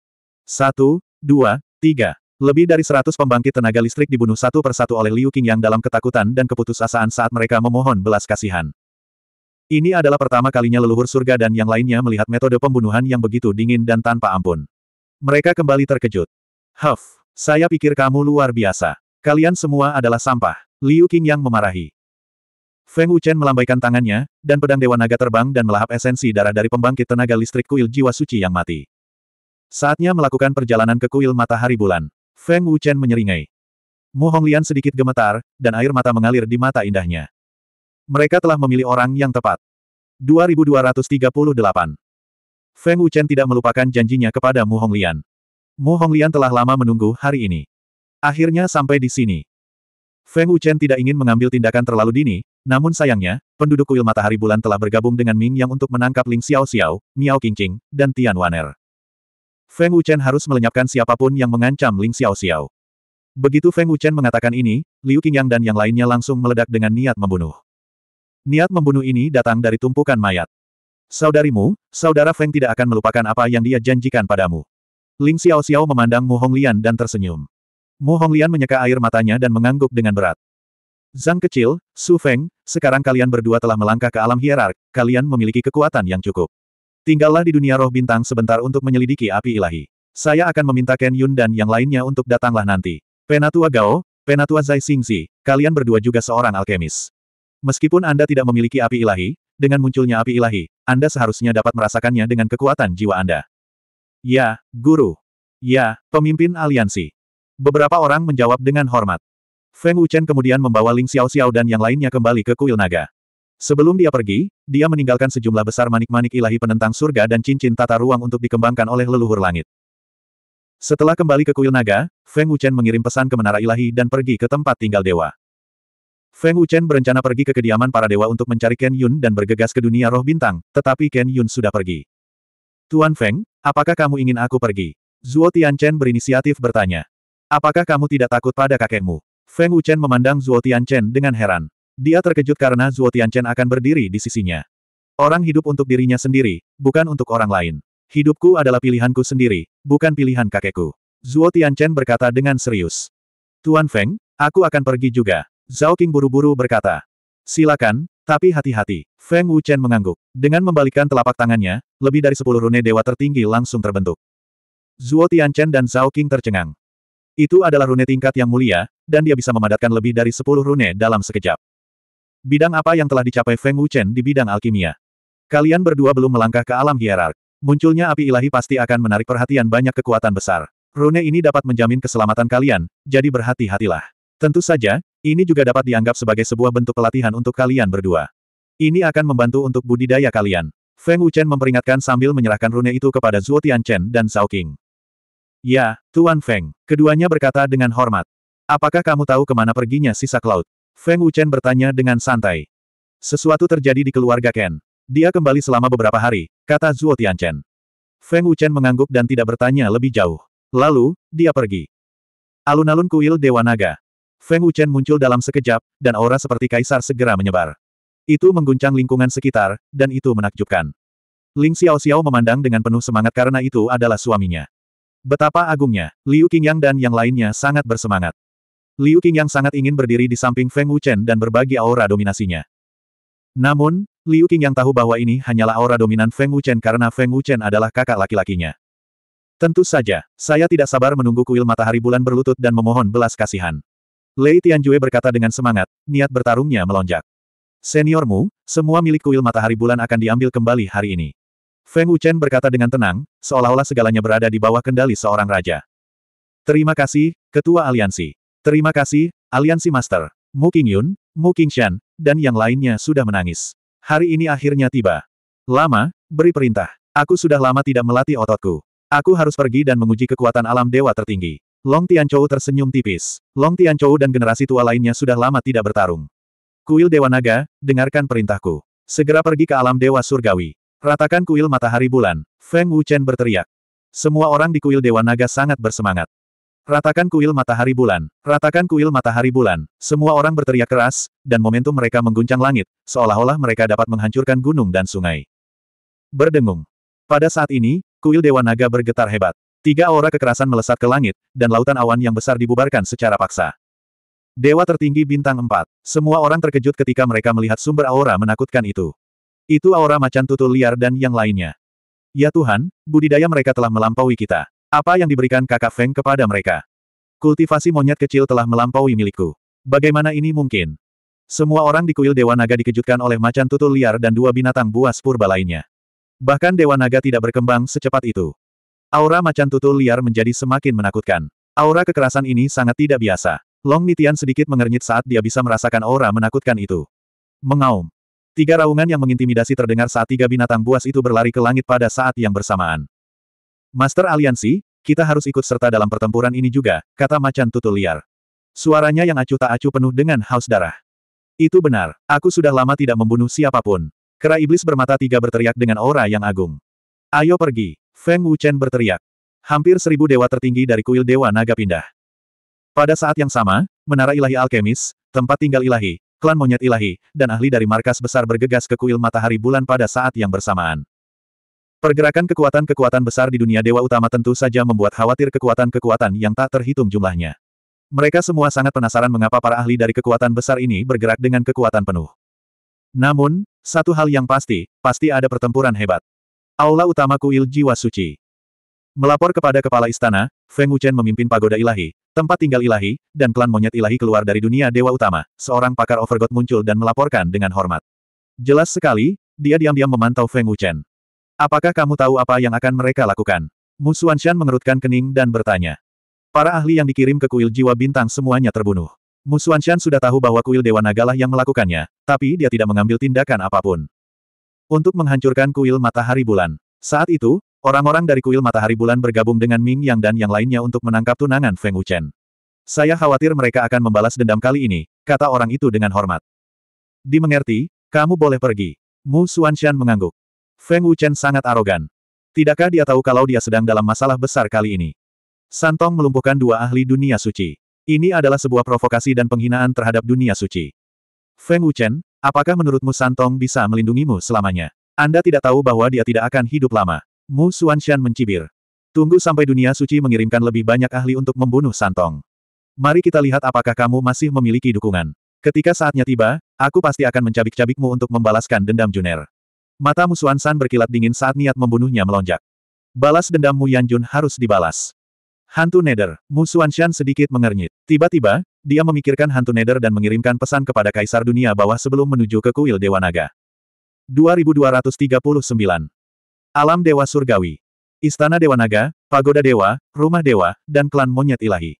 Satu, dua, tiga. Lebih dari seratus pembangkit tenaga listrik dibunuh satu persatu oleh Liu Qingyang dalam ketakutan dan keputusasaan saat mereka memohon belas kasihan. Ini adalah pertama kalinya leluhur surga dan yang lainnya melihat metode pembunuhan yang begitu dingin dan tanpa ampun. Mereka kembali terkejut. Huff, saya pikir kamu luar biasa. Kalian semua adalah sampah. Liu Qing yang memarahi. Feng Wuchen melambaikan tangannya, dan pedang Dewa Naga terbang dan melahap esensi darah dari pembangkit tenaga listrik kuil jiwa suci yang mati. Saatnya melakukan perjalanan ke kuil matahari bulan. Feng Wuchen menyeringai. Mu Honglian sedikit gemetar, dan air mata mengalir di mata indahnya. Mereka telah memilih orang yang tepat. 2238 Feng Wuchen tidak melupakan janjinya kepada Mu Honglian. Mu Honglian telah lama menunggu hari ini. Akhirnya sampai di sini. Feng Wuchen tidak ingin mengambil tindakan terlalu dini, namun sayangnya, penduduk kuil matahari bulan telah bergabung dengan Ming Yang untuk menangkap Ling Xiao Xiao, Miao Qingqing, dan Tian Waner. Feng Wuchen harus melenyapkan siapapun yang mengancam Ling Xiao Xiao. Begitu Feng Wuchen mengatakan ini, Liu Qingyang dan yang lainnya langsung meledak dengan niat membunuh. Niat membunuh ini datang dari tumpukan mayat. Saudarimu, saudara Feng tidak akan melupakan apa yang dia janjikan padamu. Ling Xiao Xiao memandang Mu Honglian dan tersenyum. Mu Honglian menyeka air matanya dan mengangguk dengan berat. Zhang kecil, Su Feng, sekarang kalian berdua telah melangkah ke alam hierark, kalian memiliki kekuatan yang cukup. Tinggallah di dunia roh bintang sebentar untuk menyelidiki api ilahi. Saya akan meminta Ken Yun dan yang lainnya untuk datanglah nanti. Penatua Gao, Penatua Zai Xingzi, kalian berdua juga seorang alkemis. Meskipun Anda tidak memiliki api ilahi, dengan munculnya api ilahi, Anda seharusnya dapat merasakannya dengan kekuatan jiwa Anda. Ya, guru. Ya, pemimpin aliansi. Beberapa orang menjawab dengan hormat. Feng Wuchen kemudian membawa Ling Xiao Xiao dan yang lainnya kembali ke kuil naga. Sebelum dia pergi, dia meninggalkan sejumlah besar manik-manik ilahi penentang surga dan cincin tata ruang untuk dikembangkan oleh leluhur langit. Setelah kembali ke kuil naga, Feng Wuchen mengirim pesan ke menara ilahi dan pergi ke tempat tinggal dewa. Feng Wuchen berencana pergi ke kediaman para dewa untuk mencari Ken Yun dan bergegas ke dunia roh bintang, tetapi Ken Yun sudah pergi. Tuan Feng, Apakah kamu ingin aku pergi? Zuo Tianchen berinisiatif bertanya. Apakah kamu tidak takut pada kakekmu? Feng Wuchen memandang Zuo Tianchen dengan heran. Dia terkejut karena Zuo Tianchen akan berdiri di sisinya. Orang hidup untuk dirinya sendiri, bukan untuk orang lain. Hidupku adalah pilihanku sendiri, bukan pilihan kakekku. Zuo Tianchen berkata dengan serius. Tuan Feng, aku akan pergi juga. Zhao King buru-buru berkata. Silakan, tapi hati-hati. Feng Wuchen mengangguk. Dengan membalikan telapak tangannya, lebih dari sepuluh rune dewa tertinggi langsung terbentuk. Zuo Tianchen dan Zhao King tercengang. Itu adalah rune tingkat yang mulia, dan dia bisa memadatkan lebih dari sepuluh rune dalam sekejap. Bidang apa yang telah dicapai Feng Wuchen di bidang alkimia? Kalian berdua belum melangkah ke alam hierark. Munculnya api ilahi pasti akan menarik perhatian banyak kekuatan besar. Rune ini dapat menjamin keselamatan kalian, jadi berhati-hatilah. Tentu saja, ini juga dapat dianggap sebagai sebuah bentuk pelatihan untuk kalian berdua. Ini akan membantu untuk budidaya kalian. Feng Wuchen memperingatkan sambil menyerahkan rune itu kepada Zhuo Tianchen dan Zhao King. Ya, Tuan Feng, keduanya berkata dengan hormat. Apakah kamu tahu kemana perginya sisa Cloud? Feng Wuchen bertanya dengan santai. Sesuatu terjadi di keluarga Ken. Dia kembali selama beberapa hari, kata Zhuo Tianchen. Feng Wuchen mengangguk dan tidak bertanya lebih jauh. Lalu, dia pergi. Alun-alun kuil Dewa Naga, Feng Wuchen muncul dalam sekejap, dan aura seperti kaisar segera menyebar. Itu mengguncang lingkungan sekitar, dan itu menakjubkan. Ling Xiao Xiao memandang dengan penuh semangat karena itu adalah suaminya. Betapa agungnya, Liu Qingyang dan yang lainnya sangat bersemangat. Liu Qingyang sangat ingin berdiri di samping Feng Wuchen dan berbagi aura dominasinya. Namun, Liu Qingyang tahu bahwa ini hanyalah aura dominan Feng Wuchen karena Feng Wuchen adalah kakak laki-lakinya. Tentu saja, saya tidak sabar menunggu kuil matahari bulan berlutut dan memohon belas kasihan. Lei Tianjue berkata dengan semangat, niat bertarungnya melonjak. Seniormu, semua milik kuil matahari bulan akan diambil kembali hari ini. Feng Wuchen berkata dengan tenang, seolah-olah segalanya berada di bawah kendali seorang raja. Terima kasih, Ketua Aliansi. Terima kasih, Aliansi Master. Mu Qingyun, Mu Qingshan, dan yang lainnya sudah menangis. Hari ini akhirnya tiba. Lama, beri perintah. Aku sudah lama tidak melatih ototku. Aku harus pergi dan menguji kekuatan alam dewa tertinggi. Long Tianchou tersenyum tipis. Long Tianchou dan generasi tua lainnya sudah lama tidak bertarung. Kuil Dewa Naga, dengarkan perintahku. Segera pergi ke alam Dewa Surgawi. Ratakan kuil matahari bulan. Feng Wuchen berteriak. Semua orang di kuil Dewa Naga sangat bersemangat. Ratakan kuil matahari bulan. Ratakan kuil matahari bulan. Semua orang berteriak keras, dan momentum mereka mengguncang langit, seolah-olah mereka dapat menghancurkan gunung dan sungai. Berdengung. Pada saat ini, kuil Dewa Naga bergetar hebat. Tiga aura kekerasan melesat ke langit, dan lautan awan yang besar dibubarkan secara paksa. Dewa tertinggi bintang empat. Semua orang terkejut ketika mereka melihat sumber aura menakutkan itu. Itu aura macan tutul liar dan yang lainnya. Ya Tuhan, budidaya mereka telah melampaui kita. Apa yang diberikan kakak Feng kepada mereka? Kultivasi monyet kecil telah melampaui milikku. Bagaimana ini mungkin? Semua orang di kuil Dewa Naga dikejutkan oleh macan tutul liar dan dua binatang buas purba lainnya. Bahkan Dewa Naga tidak berkembang secepat itu. Aura macan tutul liar menjadi semakin menakutkan. Aura kekerasan ini sangat tidak biasa. Long Nitian sedikit mengernyit saat dia bisa merasakan aura menakutkan itu. Mengaum. Tiga raungan yang mengintimidasi terdengar saat tiga binatang buas itu berlari ke langit pada saat yang bersamaan. Master Aliansi, kita harus ikut serta dalam pertempuran ini juga, kata macan tutul liar. Suaranya yang acuh tak acuh penuh dengan haus darah. Itu benar, aku sudah lama tidak membunuh siapapun. Kera iblis bermata tiga berteriak dengan aura yang agung. Ayo pergi. Feng Wuchen berteriak. Hampir seribu dewa tertinggi dari kuil Dewa Naga pindah. Pada saat yang sama, Menara Ilahi Alkemis, tempat tinggal ilahi, klan monyet ilahi, dan ahli dari markas besar bergegas ke kuil matahari bulan pada saat yang bersamaan. Pergerakan kekuatan-kekuatan besar di dunia dewa utama tentu saja membuat khawatir kekuatan-kekuatan yang tak terhitung jumlahnya. Mereka semua sangat penasaran mengapa para ahli dari kekuatan besar ini bergerak dengan kekuatan penuh. Namun, satu hal yang pasti, pasti ada pertempuran hebat. Aula utama kuil jiwa suci. Melapor kepada kepala istana, Feng Wuchen memimpin pagoda ilahi, tempat tinggal ilahi, dan klan monyet ilahi keluar dari dunia dewa utama. Seorang pakar overgod muncul dan melaporkan dengan hormat. Jelas sekali, dia diam-diam memantau Feng Wuchen. Apakah kamu tahu apa yang akan mereka lakukan? Mu Xuanshan mengerutkan kening dan bertanya. Para ahli yang dikirim ke kuil jiwa bintang semuanya terbunuh. Mu Xuanshan sudah tahu bahwa kuil Dewa Nagalah yang melakukannya, tapi dia tidak mengambil tindakan apapun untuk menghancurkan kuil matahari bulan. Saat itu, orang-orang dari kuil matahari bulan bergabung dengan Ming Yang dan yang lainnya untuk menangkap tunangan Feng Wuchen. Saya khawatir mereka akan membalas dendam kali ini, kata orang itu dengan hormat. Dimengerti, kamu boleh pergi. Mu Xuanshan mengangguk. Feng Wuchen sangat arogan. Tidakkah dia tahu kalau dia sedang dalam masalah besar kali ini? Santong melumpuhkan dua ahli dunia suci. Ini adalah sebuah provokasi dan penghinaan terhadap dunia suci. Feng Wuchen, Apakah menurutmu Santong bisa melindungimu selamanya? Anda tidak tahu bahwa dia tidak akan hidup lama. Mu Xuanshan mencibir. Tunggu sampai dunia suci mengirimkan lebih banyak ahli untuk membunuh Santong. Mari kita lihat apakah kamu masih memiliki dukungan. Ketika saatnya tiba, aku pasti akan mencabik-cabikmu untuk membalaskan dendam Juner. Mata Mu Xuanshan berkilat dingin saat niat membunuhnya melonjak. Balas dendammu Yanjun harus dibalas. Hantu Neder, Mu Xuanshan sedikit mengernyit. Tiba-tiba, dia memikirkan hantu Nether dan mengirimkan pesan kepada Kaisar Dunia bahwa sebelum menuju ke kuil Dewa Naga. 2239. Alam Dewa Surgawi. Istana Dewa Naga, Pagoda Dewa, Rumah Dewa, dan Klan Monyet Ilahi.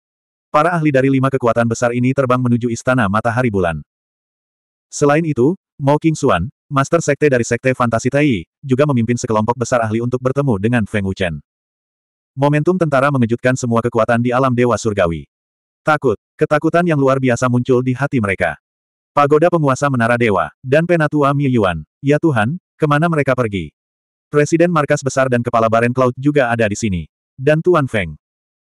Para ahli dari lima kekuatan besar ini terbang menuju Istana Matahari Bulan. Selain itu, Mo King Xuan, Master Sekte dari Sekte Fantasi Tai, juga memimpin sekelompok besar ahli untuk bertemu dengan Feng Wuchen. Momentum tentara mengejutkan semua kekuatan di alam Dewa Surgawi. Takut, ketakutan yang luar biasa muncul di hati mereka. Pagoda penguasa menara dewa, dan penatua Miyuan. Ya Tuhan, kemana mereka pergi? Presiden markas besar dan kepala Baren Cloud juga ada di sini. Dan Tuan Feng.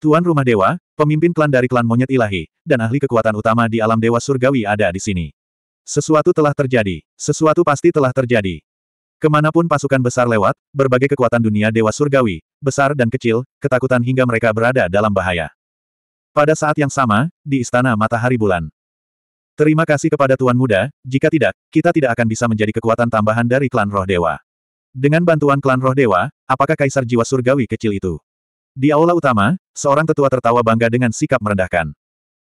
Tuan rumah dewa, pemimpin klan dari klan monyet ilahi, dan ahli kekuatan utama di alam dewa surgawi ada di sini. Sesuatu telah terjadi, sesuatu pasti telah terjadi. Kemanapun pasukan besar lewat, berbagai kekuatan dunia dewa surgawi, besar dan kecil, ketakutan hingga mereka berada dalam bahaya. Pada saat yang sama, di Istana Matahari Bulan. Terima kasih kepada Tuan Muda, jika tidak, kita tidak akan bisa menjadi kekuatan tambahan dari klan roh dewa. Dengan bantuan klan roh dewa, apakah kaisar jiwa surgawi kecil itu? Di aula utama, seorang tetua tertawa bangga dengan sikap merendahkan.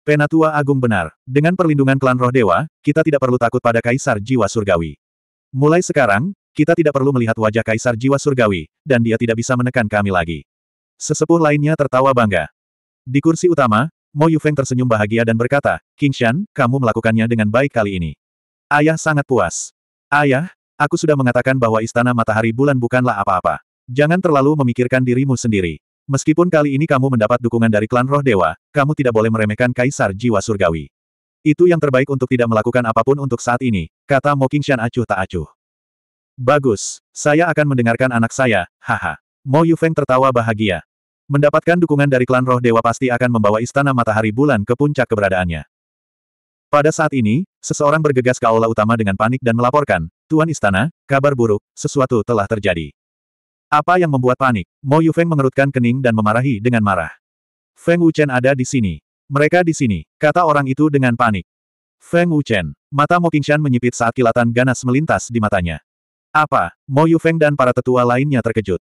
Penatua Agung benar. Dengan perlindungan klan roh dewa, kita tidak perlu takut pada kaisar jiwa surgawi. Mulai sekarang, kita tidak perlu melihat wajah kaisar jiwa surgawi, dan dia tidak bisa menekan kami lagi. Sesepuh lainnya tertawa bangga. Di kursi utama, Mo Yufeng tersenyum bahagia dan berkata, "King Shan, kamu melakukannya dengan baik kali ini. Ayah sangat puas. Ayah, aku sudah mengatakan bahwa istana matahari bulan bukanlah apa-apa. Jangan terlalu memikirkan dirimu sendiri. Meskipun kali ini kamu mendapat dukungan dari klan roh dewa, kamu tidak boleh meremehkan kaisar jiwa surgawi. Itu yang terbaik untuk tidak melakukan apapun untuk saat ini, kata Mo King Shan acuh tak acuh. Bagus, saya akan mendengarkan anak saya, haha. Mo Yufeng tertawa bahagia. Mendapatkan dukungan dari klan roh dewa pasti akan membawa istana matahari bulan ke puncak keberadaannya. Pada saat ini, seseorang bergegas ke aula utama dengan panik dan melaporkan, Tuan Istana, kabar buruk, sesuatu telah terjadi. Apa yang membuat panik? Mo Yu Feng mengerutkan kening dan memarahi dengan marah. Feng Chen ada di sini. Mereka di sini, kata orang itu dengan panik. Feng Chen. mata Mo Qingshan menyipit saat kilatan ganas melintas di matanya. Apa? Mo Yu Feng dan para tetua lainnya terkejut.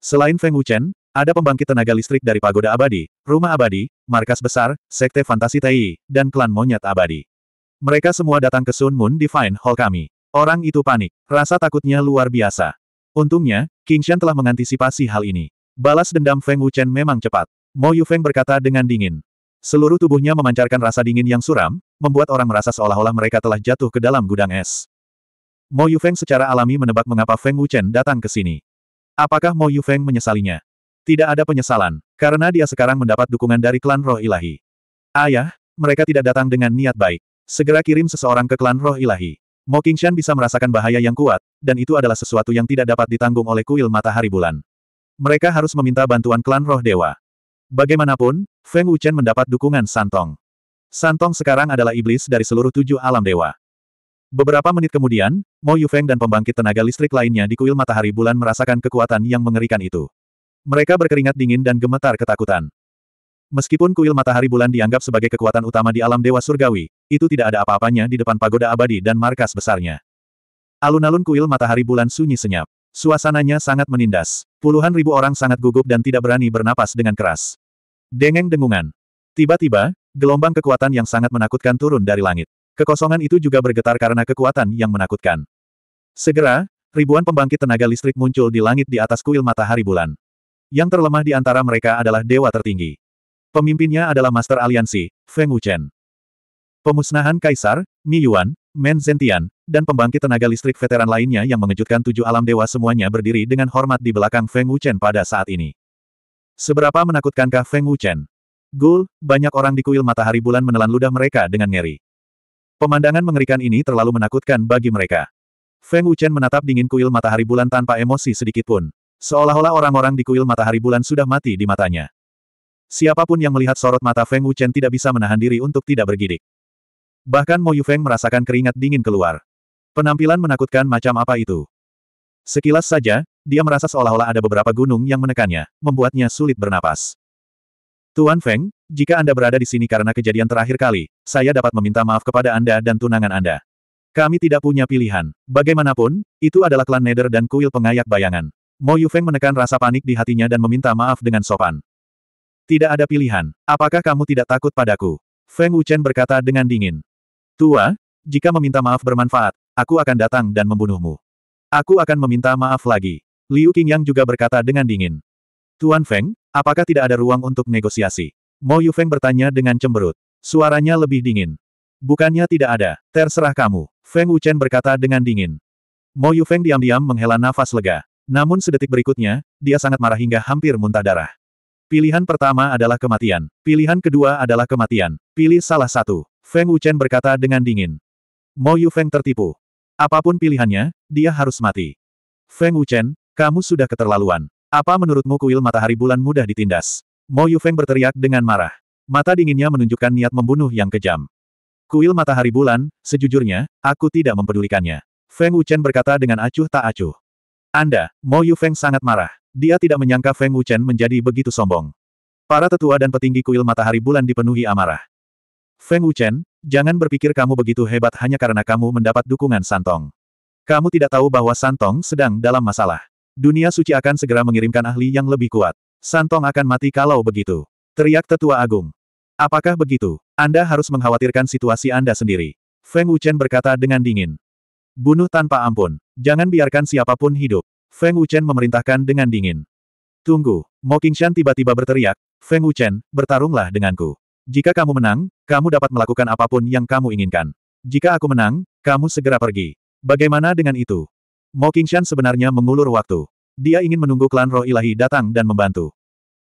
Selain Feng Chen? Ada pembangkit tenaga listrik dari Pagoda Abadi, Rumah Abadi, Markas Besar, Sekte Fantasi Tai, dan Klan Monyet Abadi. Mereka semua datang ke Sun Moon Divine Hall kami. Orang itu panik. Rasa takutnya luar biasa. Untungnya, King Shan telah mengantisipasi hal ini. Balas dendam Feng Wuchen memang cepat. Mo Yu Feng berkata dengan dingin. Seluruh tubuhnya memancarkan rasa dingin yang suram, membuat orang merasa seolah-olah mereka telah jatuh ke dalam gudang es. Mo Yu Feng secara alami menebak mengapa Feng Wuchen datang ke sini. Apakah Mo Yu Feng menyesalinya? Tidak ada penyesalan, karena dia sekarang mendapat dukungan dari klan roh ilahi. Ayah, mereka tidak datang dengan niat baik. Segera kirim seseorang ke klan roh ilahi. Mo Qingshan bisa merasakan bahaya yang kuat, dan itu adalah sesuatu yang tidak dapat ditanggung oleh kuil matahari bulan. Mereka harus meminta bantuan klan roh dewa. Bagaimanapun, Feng Wuchen mendapat dukungan Santong. Santong sekarang adalah iblis dari seluruh tujuh alam dewa. Beberapa menit kemudian, Mo Yufeng dan pembangkit tenaga listrik lainnya di kuil matahari bulan merasakan kekuatan yang mengerikan itu. Mereka berkeringat dingin dan gemetar ketakutan. Meskipun kuil matahari bulan dianggap sebagai kekuatan utama di alam dewa surgawi, itu tidak ada apa-apanya di depan pagoda abadi dan markas besarnya. Alun-alun kuil matahari bulan sunyi senyap. Suasananya sangat menindas. Puluhan ribu orang sangat gugup dan tidak berani bernapas dengan keras. Dengeng dengungan. Tiba-tiba, gelombang kekuatan yang sangat menakutkan turun dari langit. Kekosongan itu juga bergetar karena kekuatan yang menakutkan. Segera, ribuan pembangkit tenaga listrik muncul di langit di atas kuil matahari bulan. Yang terlemah di antara mereka adalah dewa tertinggi. Pemimpinnya adalah Master Aliansi, Feng Wuchen. Pemusnahan Kaisar, Mi Yuan, Men Zentian, dan pembangkit tenaga listrik veteran lainnya yang mengejutkan tujuh alam dewa semuanya berdiri dengan hormat di belakang Feng Wuchen pada saat ini. Seberapa menakutkankah Feng Wuchen? Gul, banyak orang di kuil matahari bulan menelan ludah mereka dengan ngeri. Pemandangan mengerikan ini terlalu menakutkan bagi mereka. Feng Wuchen menatap dingin kuil matahari bulan tanpa emosi sedikitpun. Seolah-olah orang-orang di kuil matahari bulan sudah mati di matanya. Siapapun yang melihat sorot mata Feng Wuchen tidak bisa menahan diri untuk tidak bergidik. Bahkan Mo Yufeng merasakan keringat dingin keluar. Penampilan menakutkan macam apa itu? Sekilas saja, dia merasa seolah-olah ada beberapa gunung yang menekannya, membuatnya sulit bernapas. Tuan Feng, jika Anda berada di sini karena kejadian terakhir kali, saya dapat meminta maaf kepada Anda dan tunangan Anda. Kami tidak punya pilihan. Bagaimanapun, itu adalah klan Nether dan kuil pengayak bayangan. Mo Yufeng menekan rasa panik di hatinya dan meminta maaf dengan sopan. Tidak ada pilihan. Apakah kamu tidak takut padaku? Feng Wuchen berkata dengan dingin. Tua, jika meminta maaf bermanfaat, aku akan datang dan membunuhmu. Aku akan meminta maaf lagi. Liu Qingyang juga berkata dengan dingin. Tuan Feng, apakah tidak ada ruang untuk negosiasi? Mo Yufeng bertanya dengan cemberut. Suaranya lebih dingin. Bukannya tidak ada, terserah kamu. Feng Wuchen berkata dengan dingin. Mo Yufeng diam-diam menghela nafas lega. Namun sedetik berikutnya, dia sangat marah hingga hampir muntah darah. Pilihan pertama adalah kematian. Pilihan kedua adalah kematian. Pilih salah satu. Feng Wuchen berkata dengan dingin. Mo Yu Feng tertipu. Apapun pilihannya, dia harus mati. Feng Wuchen, kamu sudah keterlaluan. Apa menurutmu kuil matahari bulan mudah ditindas? Mo Yu Feng berteriak dengan marah. Mata dinginnya menunjukkan niat membunuh yang kejam. Kuil matahari bulan, sejujurnya, aku tidak mempedulikannya. Feng Wuchen berkata dengan acuh tak acuh. Anda, Mo Yu Feng sangat marah. Dia tidak menyangka Feng Wuchen menjadi begitu sombong. Para tetua dan petinggi kuil matahari bulan dipenuhi amarah. Feng Wuchen, jangan berpikir kamu begitu hebat hanya karena kamu mendapat dukungan Santong. Kamu tidak tahu bahwa Santong sedang dalam masalah. Dunia suci akan segera mengirimkan ahli yang lebih kuat. Santong akan mati kalau begitu. Teriak tetua agung. Apakah begitu? Anda harus mengkhawatirkan situasi Anda sendiri. Feng Wuchen berkata dengan dingin. Bunuh tanpa ampun. Jangan biarkan siapapun hidup. Feng Wuchen memerintahkan dengan dingin. Tunggu. Mo Qingshan tiba-tiba berteriak, Feng Wuchen, bertarunglah denganku. Jika kamu menang, kamu dapat melakukan apapun yang kamu inginkan. Jika aku menang, kamu segera pergi. Bagaimana dengan itu? Mo Qingshan sebenarnya mengulur waktu. Dia ingin menunggu klan roh ilahi datang dan membantu.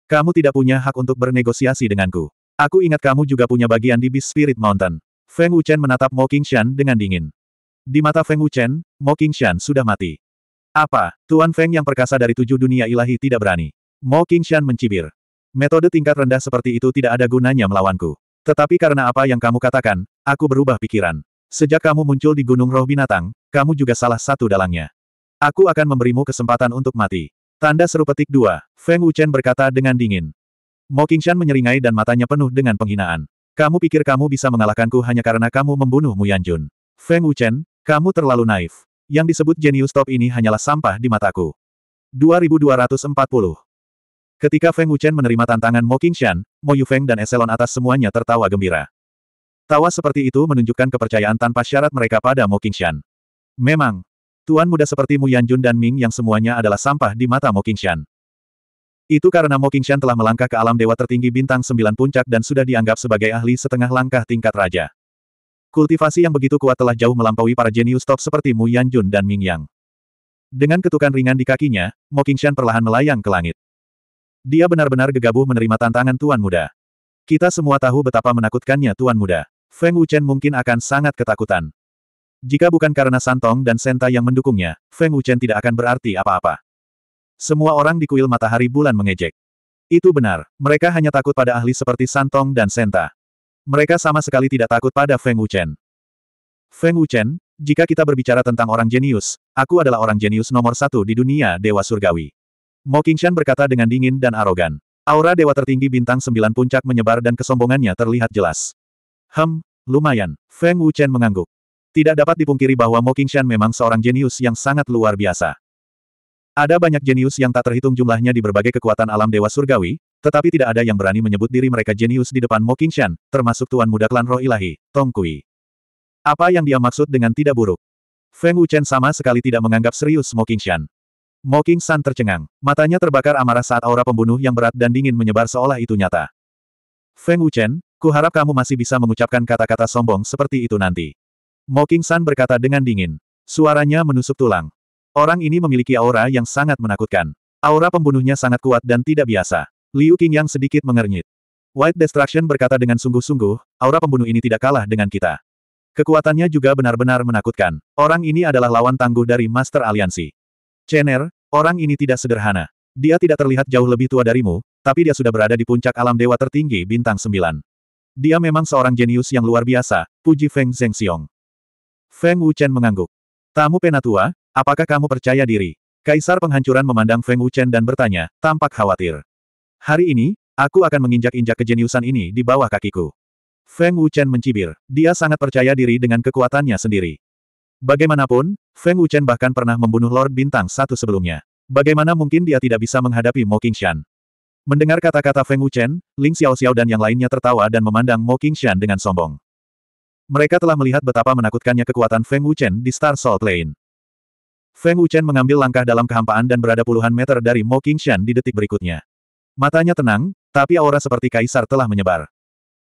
Kamu tidak punya hak untuk bernegosiasi denganku. Aku ingat kamu juga punya bagian di Beast Spirit Mountain. Feng Wuchen menatap Mo Qingshan dengan dingin. Di mata Feng Wuchen, Mo Qingshan sudah mati. Apa, Tuan Feng yang perkasa dari tujuh dunia ilahi tidak berani? Mo Qingshan mencibir. Metode tingkat rendah seperti itu tidak ada gunanya melawanku. Tetapi karena apa yang kamu katakan, aku berubah pikiran. Sejak kamu muncul di Gunung Roh Binatang, kamu juga salah satu dalangnya. Aku akan memberimu kesempatan untuk mati. Tanda seru petik dua, Feng Wuchen berkata dengan dingin. Mo Qingshan menyeringai dan matanya penuh dengan penghinaan. Kamu pikir kamu bisa mengalahkanku hanya karena kamu membunuh Mu Yanjun. Feng Wuchen, kamu terlalu naif. Yang disebut jenius top ini hanyalah sampah di mataku. 2240 Ketika Feng Wuchen menerima tantangan Mo Qingshan, Mo Yufeng dan Eselon atas semuanya tertawa gembira. Tawa seperti itu menunjukkan kepercayaan tanpa syarat mereka pada Mo Qingshan. Memang, tuan muda seperti Mu Yanjun dan Ming yang semuanya adalah sampah di mata Mo Qingshan. Itu karena Mo Qingshan telah melangkah ke alam dewa tertinggi bintang sembilan puncak dan sudah dianggap sebagai ahli setengah langkah tingkat raja. Kultivasi yang begitu kuat telah jauh melampaui para jenius top seperti Mu Yanjun dan Ming Yang. Dengan ketukan ringan di kakinya, Mo Qingshan perlahan melayang ke langit. Dia benar-benar gegabah menerima tantangan Tuan Muda. Kita semua tahu betapa menakutkannya Tuan Muda. Feng Wuchen mungkin akan sangat ketakutan. Jika bukan karena Santong dan Senta yang mendukungnya, Feng Wuchen tidak akan berarti apa-apa. Semua orang di kuil matahari bulan mengejek. Itu benar, mereka hanya takut pada ahli seperti Santong dan Senta. Mereka sama sekali tidak takut pada Feng Wuchen. Feng Wuchen, jika kita berbicara tentang orang jenius, aku adalah orang jenius nomor satu di dunia Dewa Surgawi. Mo Qingshan berkata dengan dingin dan arogan. Aura Dewa tertinggi bintang sembilan puncak menyebar dan kesombongannya terlihat jelas. Hem, lumayan. Feng Wuchen mengangguk. Tidak dapat dipungkiri bahwa Mo Qingshan memang seorang jenius yang sangat luar biasa. Ada banyak jenius yang tak terhitung jumlahnya di berbagai kekuatan alam Dewa Surgawi, tetapi tidak ada yang berani menyebut diri mereka jenius di depan Mo Qingshan, termasuk tuan muda klan roh ilahi, Tong Kui. Apa yang dia maksud dengan tidak buruk? Feng Wuchen sama sekali tidak menganggap serius Mo Qingshan. Mo Qingshan tercengang, matanya terbakar amarah saat aura pembunuh yang berat dan dingin menyebar seolah itu nyata. Feng Wuchen, kuharap kamu masih bisa mengucapkan kata-kata sombong seperti itu nanti. Mo Qingshan berkata dengan dingin. Suaranya menusuk tulang. Orang ini memiliki aura yang sangat menakutkan. Aura pembunuhnya sangat kuat dan tidak biasa. Liu King yang sedikit mengernyit. White Destruction berkata dengan sungguh-sungguh, aura pembunuh ini tidak kalah dengan kita. Kekuatannya juga benar-benar menakutkan. Orang ini adalah lawan tangguh dari Master Aliansi. Chener, orang ini tidak sederhana. Dia tidak terlihat jauh lebih tua darimu, tapi dia sudah berada di puncak alam dewa tertinggi bintang sembilan. Dia memang seorang jenius yang luar biasa, puji Feng Zhengxiong. Feng Wuchen mengangguk. Tamu penatua, apakah kamu percaya diri? Kaisar penghancuran memandang Feng Wuchen dan bertanya, tampak khawatir. Hari ini, aku akan menginjak-injak kejeniusan ini di bawah kakiku. Feng Wuchen mencibir. Dia sangat percaya diri dengan kekuatannya sendiri. Bagaimanapun, Feng Wuchen bahkan pernah membunuh Lord Bintang satu sebelumnya. Bagaimana mungkin dia tidak bisa menghadapi Mo Qingshan? Mendengar kata-kata Feng Wuchen, Ling Xiao Xiao dan yang lainnya tertawa dan memandang Mo Qingshan dengan sombong. Mereka telah melihat betapa menakutkannya kekuatan Feng Wuchen di Star Salt Lane. Feng Wuchen mengambil langkah dalam kehampaan dan berada puluhan meter dari Mo Qingshan di detik berikutnya. Matanya tenang, tapi aura seperti kaisar telah menyebar.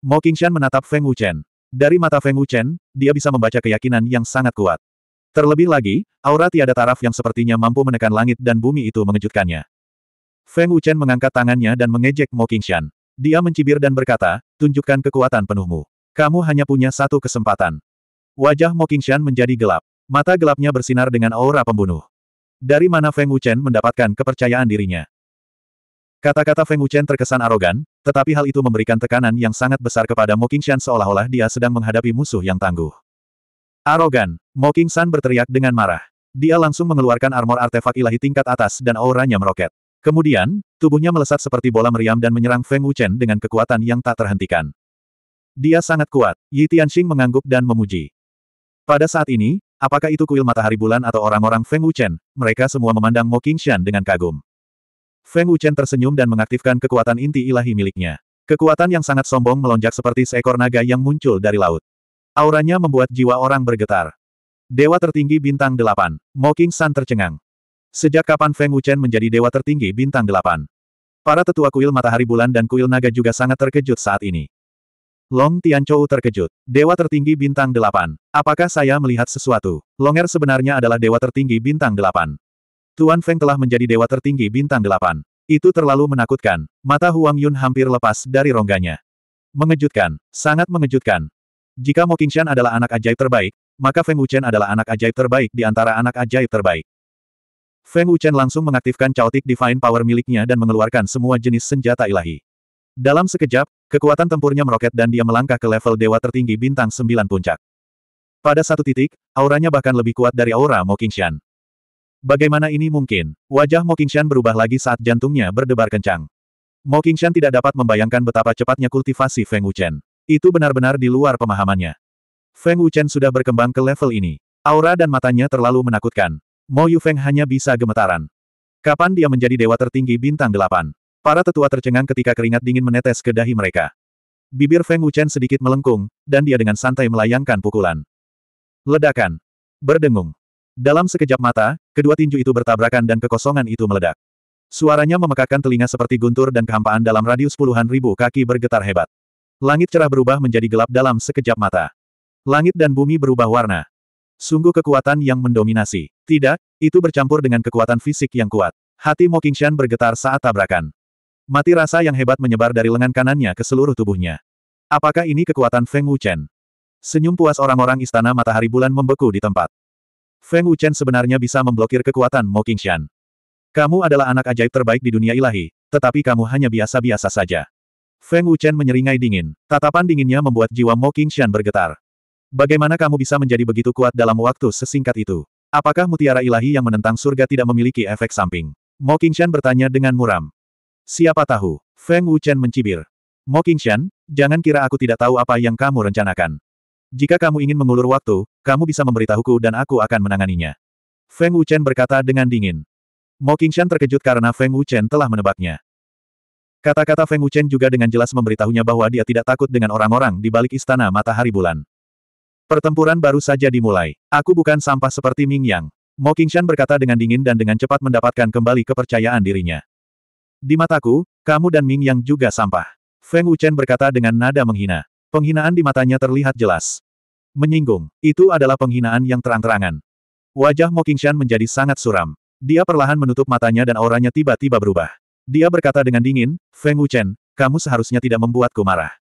Mo Qingshan menatap Feng Wuchen. Dari mata Feng Wuchen, dia bisa membaca keyakinan yang sangat kuat. Terlebih lagi, aura tiada taraf yang sepertinya mampu menekan langit dan bumi itu mengejutkannya. Feng Wuchen mengangkat tangannya dan mengejek Mo Qingshan. Dia mencibir dan berkata, tunjukkan kekuatan penuhmu. Kamu hanya punya satu kesempatan. Wajah Mo Qingshan menjadi gelap. Mata gelapnya bersinar dengan aura pembunuh. Dari mana Feng Wuchen mendapatkan kepercayaan dirinya? Kata-kata Feng Wuchen terkesan arogan, tetapi hal itu memberikan tekanan yang sangat besar kepada Mo Qingshan seolah-olah dia sedang menghadapi musuh yang tangguh. Arogan, Mo Qingshan berteriak dengan marah. Dia langsung mengeluarkan armor artefak ilahi tingkat atas dan auranya meroket. Kemudian, tubuhnya melesat seperti bola meriam dan menyerang Feng Wuchen dengan kekuatan yang tak terhentikan. Dia sangat kuat, Yi Tianxing mengangguk dan memuji. Pada saat ini, apakah itu kuil matahari bulan atau orang-orang Feng Wuchen, mereka semua memandang Mo Qingshan dengan kagum. Feng Wuchen tersenyum dan mengaktifkan kekuatan inti ilahi miliknya. Kekuatan yang sangat sombong melonjak seperti seekor naga yang muncul dari laut. Auranya membuat jiwa orang bergetar. Dewa tertinggi bintang delapan, Mo King San tercengang. Sejak kapan Feng Wuchen menjadi dewa tertinggi bintang delapan? Para tetua kuil matahari bulan dan kuil naga juga sangat terkejut saat ini. Long Tianchou terkejut. Dewa tertinggi bintang delapan. Apakah saya melihat sesuatu? Longer sebenarnya adalah dewa tertinggi bintang delapan. Tuan Feng telah menjadi dewa tertinggi bintang delapan. Itu terlalu menakutkan. Mata Huang Yun hampir lepas dari rongganya. Mengejutkan. Sangat mengejutkan. Jika Mo Qingshan adalah anak ajaib terbaik, maka Feng Wuchen adalah anak ajaib terbaik di antara anak ajaib terbaik. Feng Wuchen langsung mengaktifkan caotik Divine Power miliknya dan mengeluarkan semua jenis senjata ilahi. Dalam sekejap, kekuatan tempurnya meroket dan dia melangkah ke level dewa tertinggi bintang sembilan puncak. Pada satu titik, auranya bahkan lebih kuat dari aura Mo Qingshan. Bagaimana ini mungkin? Wajah Mokingshan berubah lagi saat jantungnya berdebar kencang. Mokingshan tidak dapat membayangkan betapa cepatnya kultivasi Feng Wuchen. Itu benar-benar di luar pemahamannya. Feng Wuchen sudah berkembang ke level ini. Aura dan matanya terlalu menakutkan. Mo Feng hanya bisa gemetaran. Kapan dia menjadi dewa tertinggi bintang delapan? Para tetua tercengang ketika keringat dingin menetes ke dahi mereka. Bibir Feng Wuchen sedikit melengkung, dan dia dengan santai melayangkan pukulan. Ledakan. Berdengung. Dalam sekejap mata, kedua tinju itu bertabrakan dan kekosongan itu meledak. Suaranya memekakkan telinga seperti guntur dan kehampaan dalam radius puluhan ribu kaki bergetar hebat. Langit cerah berubah menjadi gelap dalam sekejap mata. Langit dan bumi berubah warna. Sungguh kekuatan yang mendominasi. Tidak, itu bercampur dengan kekuatan fisik yang kuat. Hati Mo Qingshan bergetar saat tabrakan. Mati rasa yang hebat menyebar dari lengan kanannya ke seluruh tubuhnya. Apakah ini kekuatan Feng Wuchen? Senyum puas orang-orang istana matahari bulan membeku di tempat. Feng Wuchen sebenarnya bisa memblokir kekuatan Mo Qingshan. Kamu adalah anak ajaib terbaik di dunia ilahi, tetapi kamu hanya biasa-biasa saja. Feng Wuchen menyeringai dingin. Tatapan dinginnya membuat jiwa Mo Qingshan bergetar. Bagaimana kamu bisa menjadi begitu kuat dalam waktu sesingkat itu? Apakah mutiara ilahi yang menentang surga tidak memiliki efek samping? Mo Qingshan bertanya dengan muram. Siapa tahu? Feng Wuchen mencibir. Mo Qingshan, jangan kira aku tidak tahu apa yang kamu rencanakan. Jika kamu ingin mengulur waktu, kamu bisa memberitahuku dan aku akan menanganinya. Feng Wuchen berkata dengan dingin. Mo Qingshan terkejut karena Feng Wuchen telah menebaknya. Kata-kata Feng Wuchen juga dengan jelas memberitahunya bahwa dia tidak takut dengan orang-orang di balik istana matahari bulan. Pertempuran baru saja dimulai. Aku bukan sampah seperti Ming Yang. Mo Qingshan berkata dengan dingin dan dengan cepat mendapatkan kembali kepercayaan dirinya. Di mataku, kamu dan Ming Yang juga sampah. Feng Wuchen berkata dengan nada menghina. Penghinaan di matanya terlihat jelas. Menyinggung, itu adalah penghinaan yang terang-terangan. Wajah Mokingshan menjadi sangat suram. Dia perlahan menutup matanya dan auranya tiba-tiba berubah. Dia berkata dengan dingin, Feng Wuchen, kamu seharusnya tidak membuatku marah.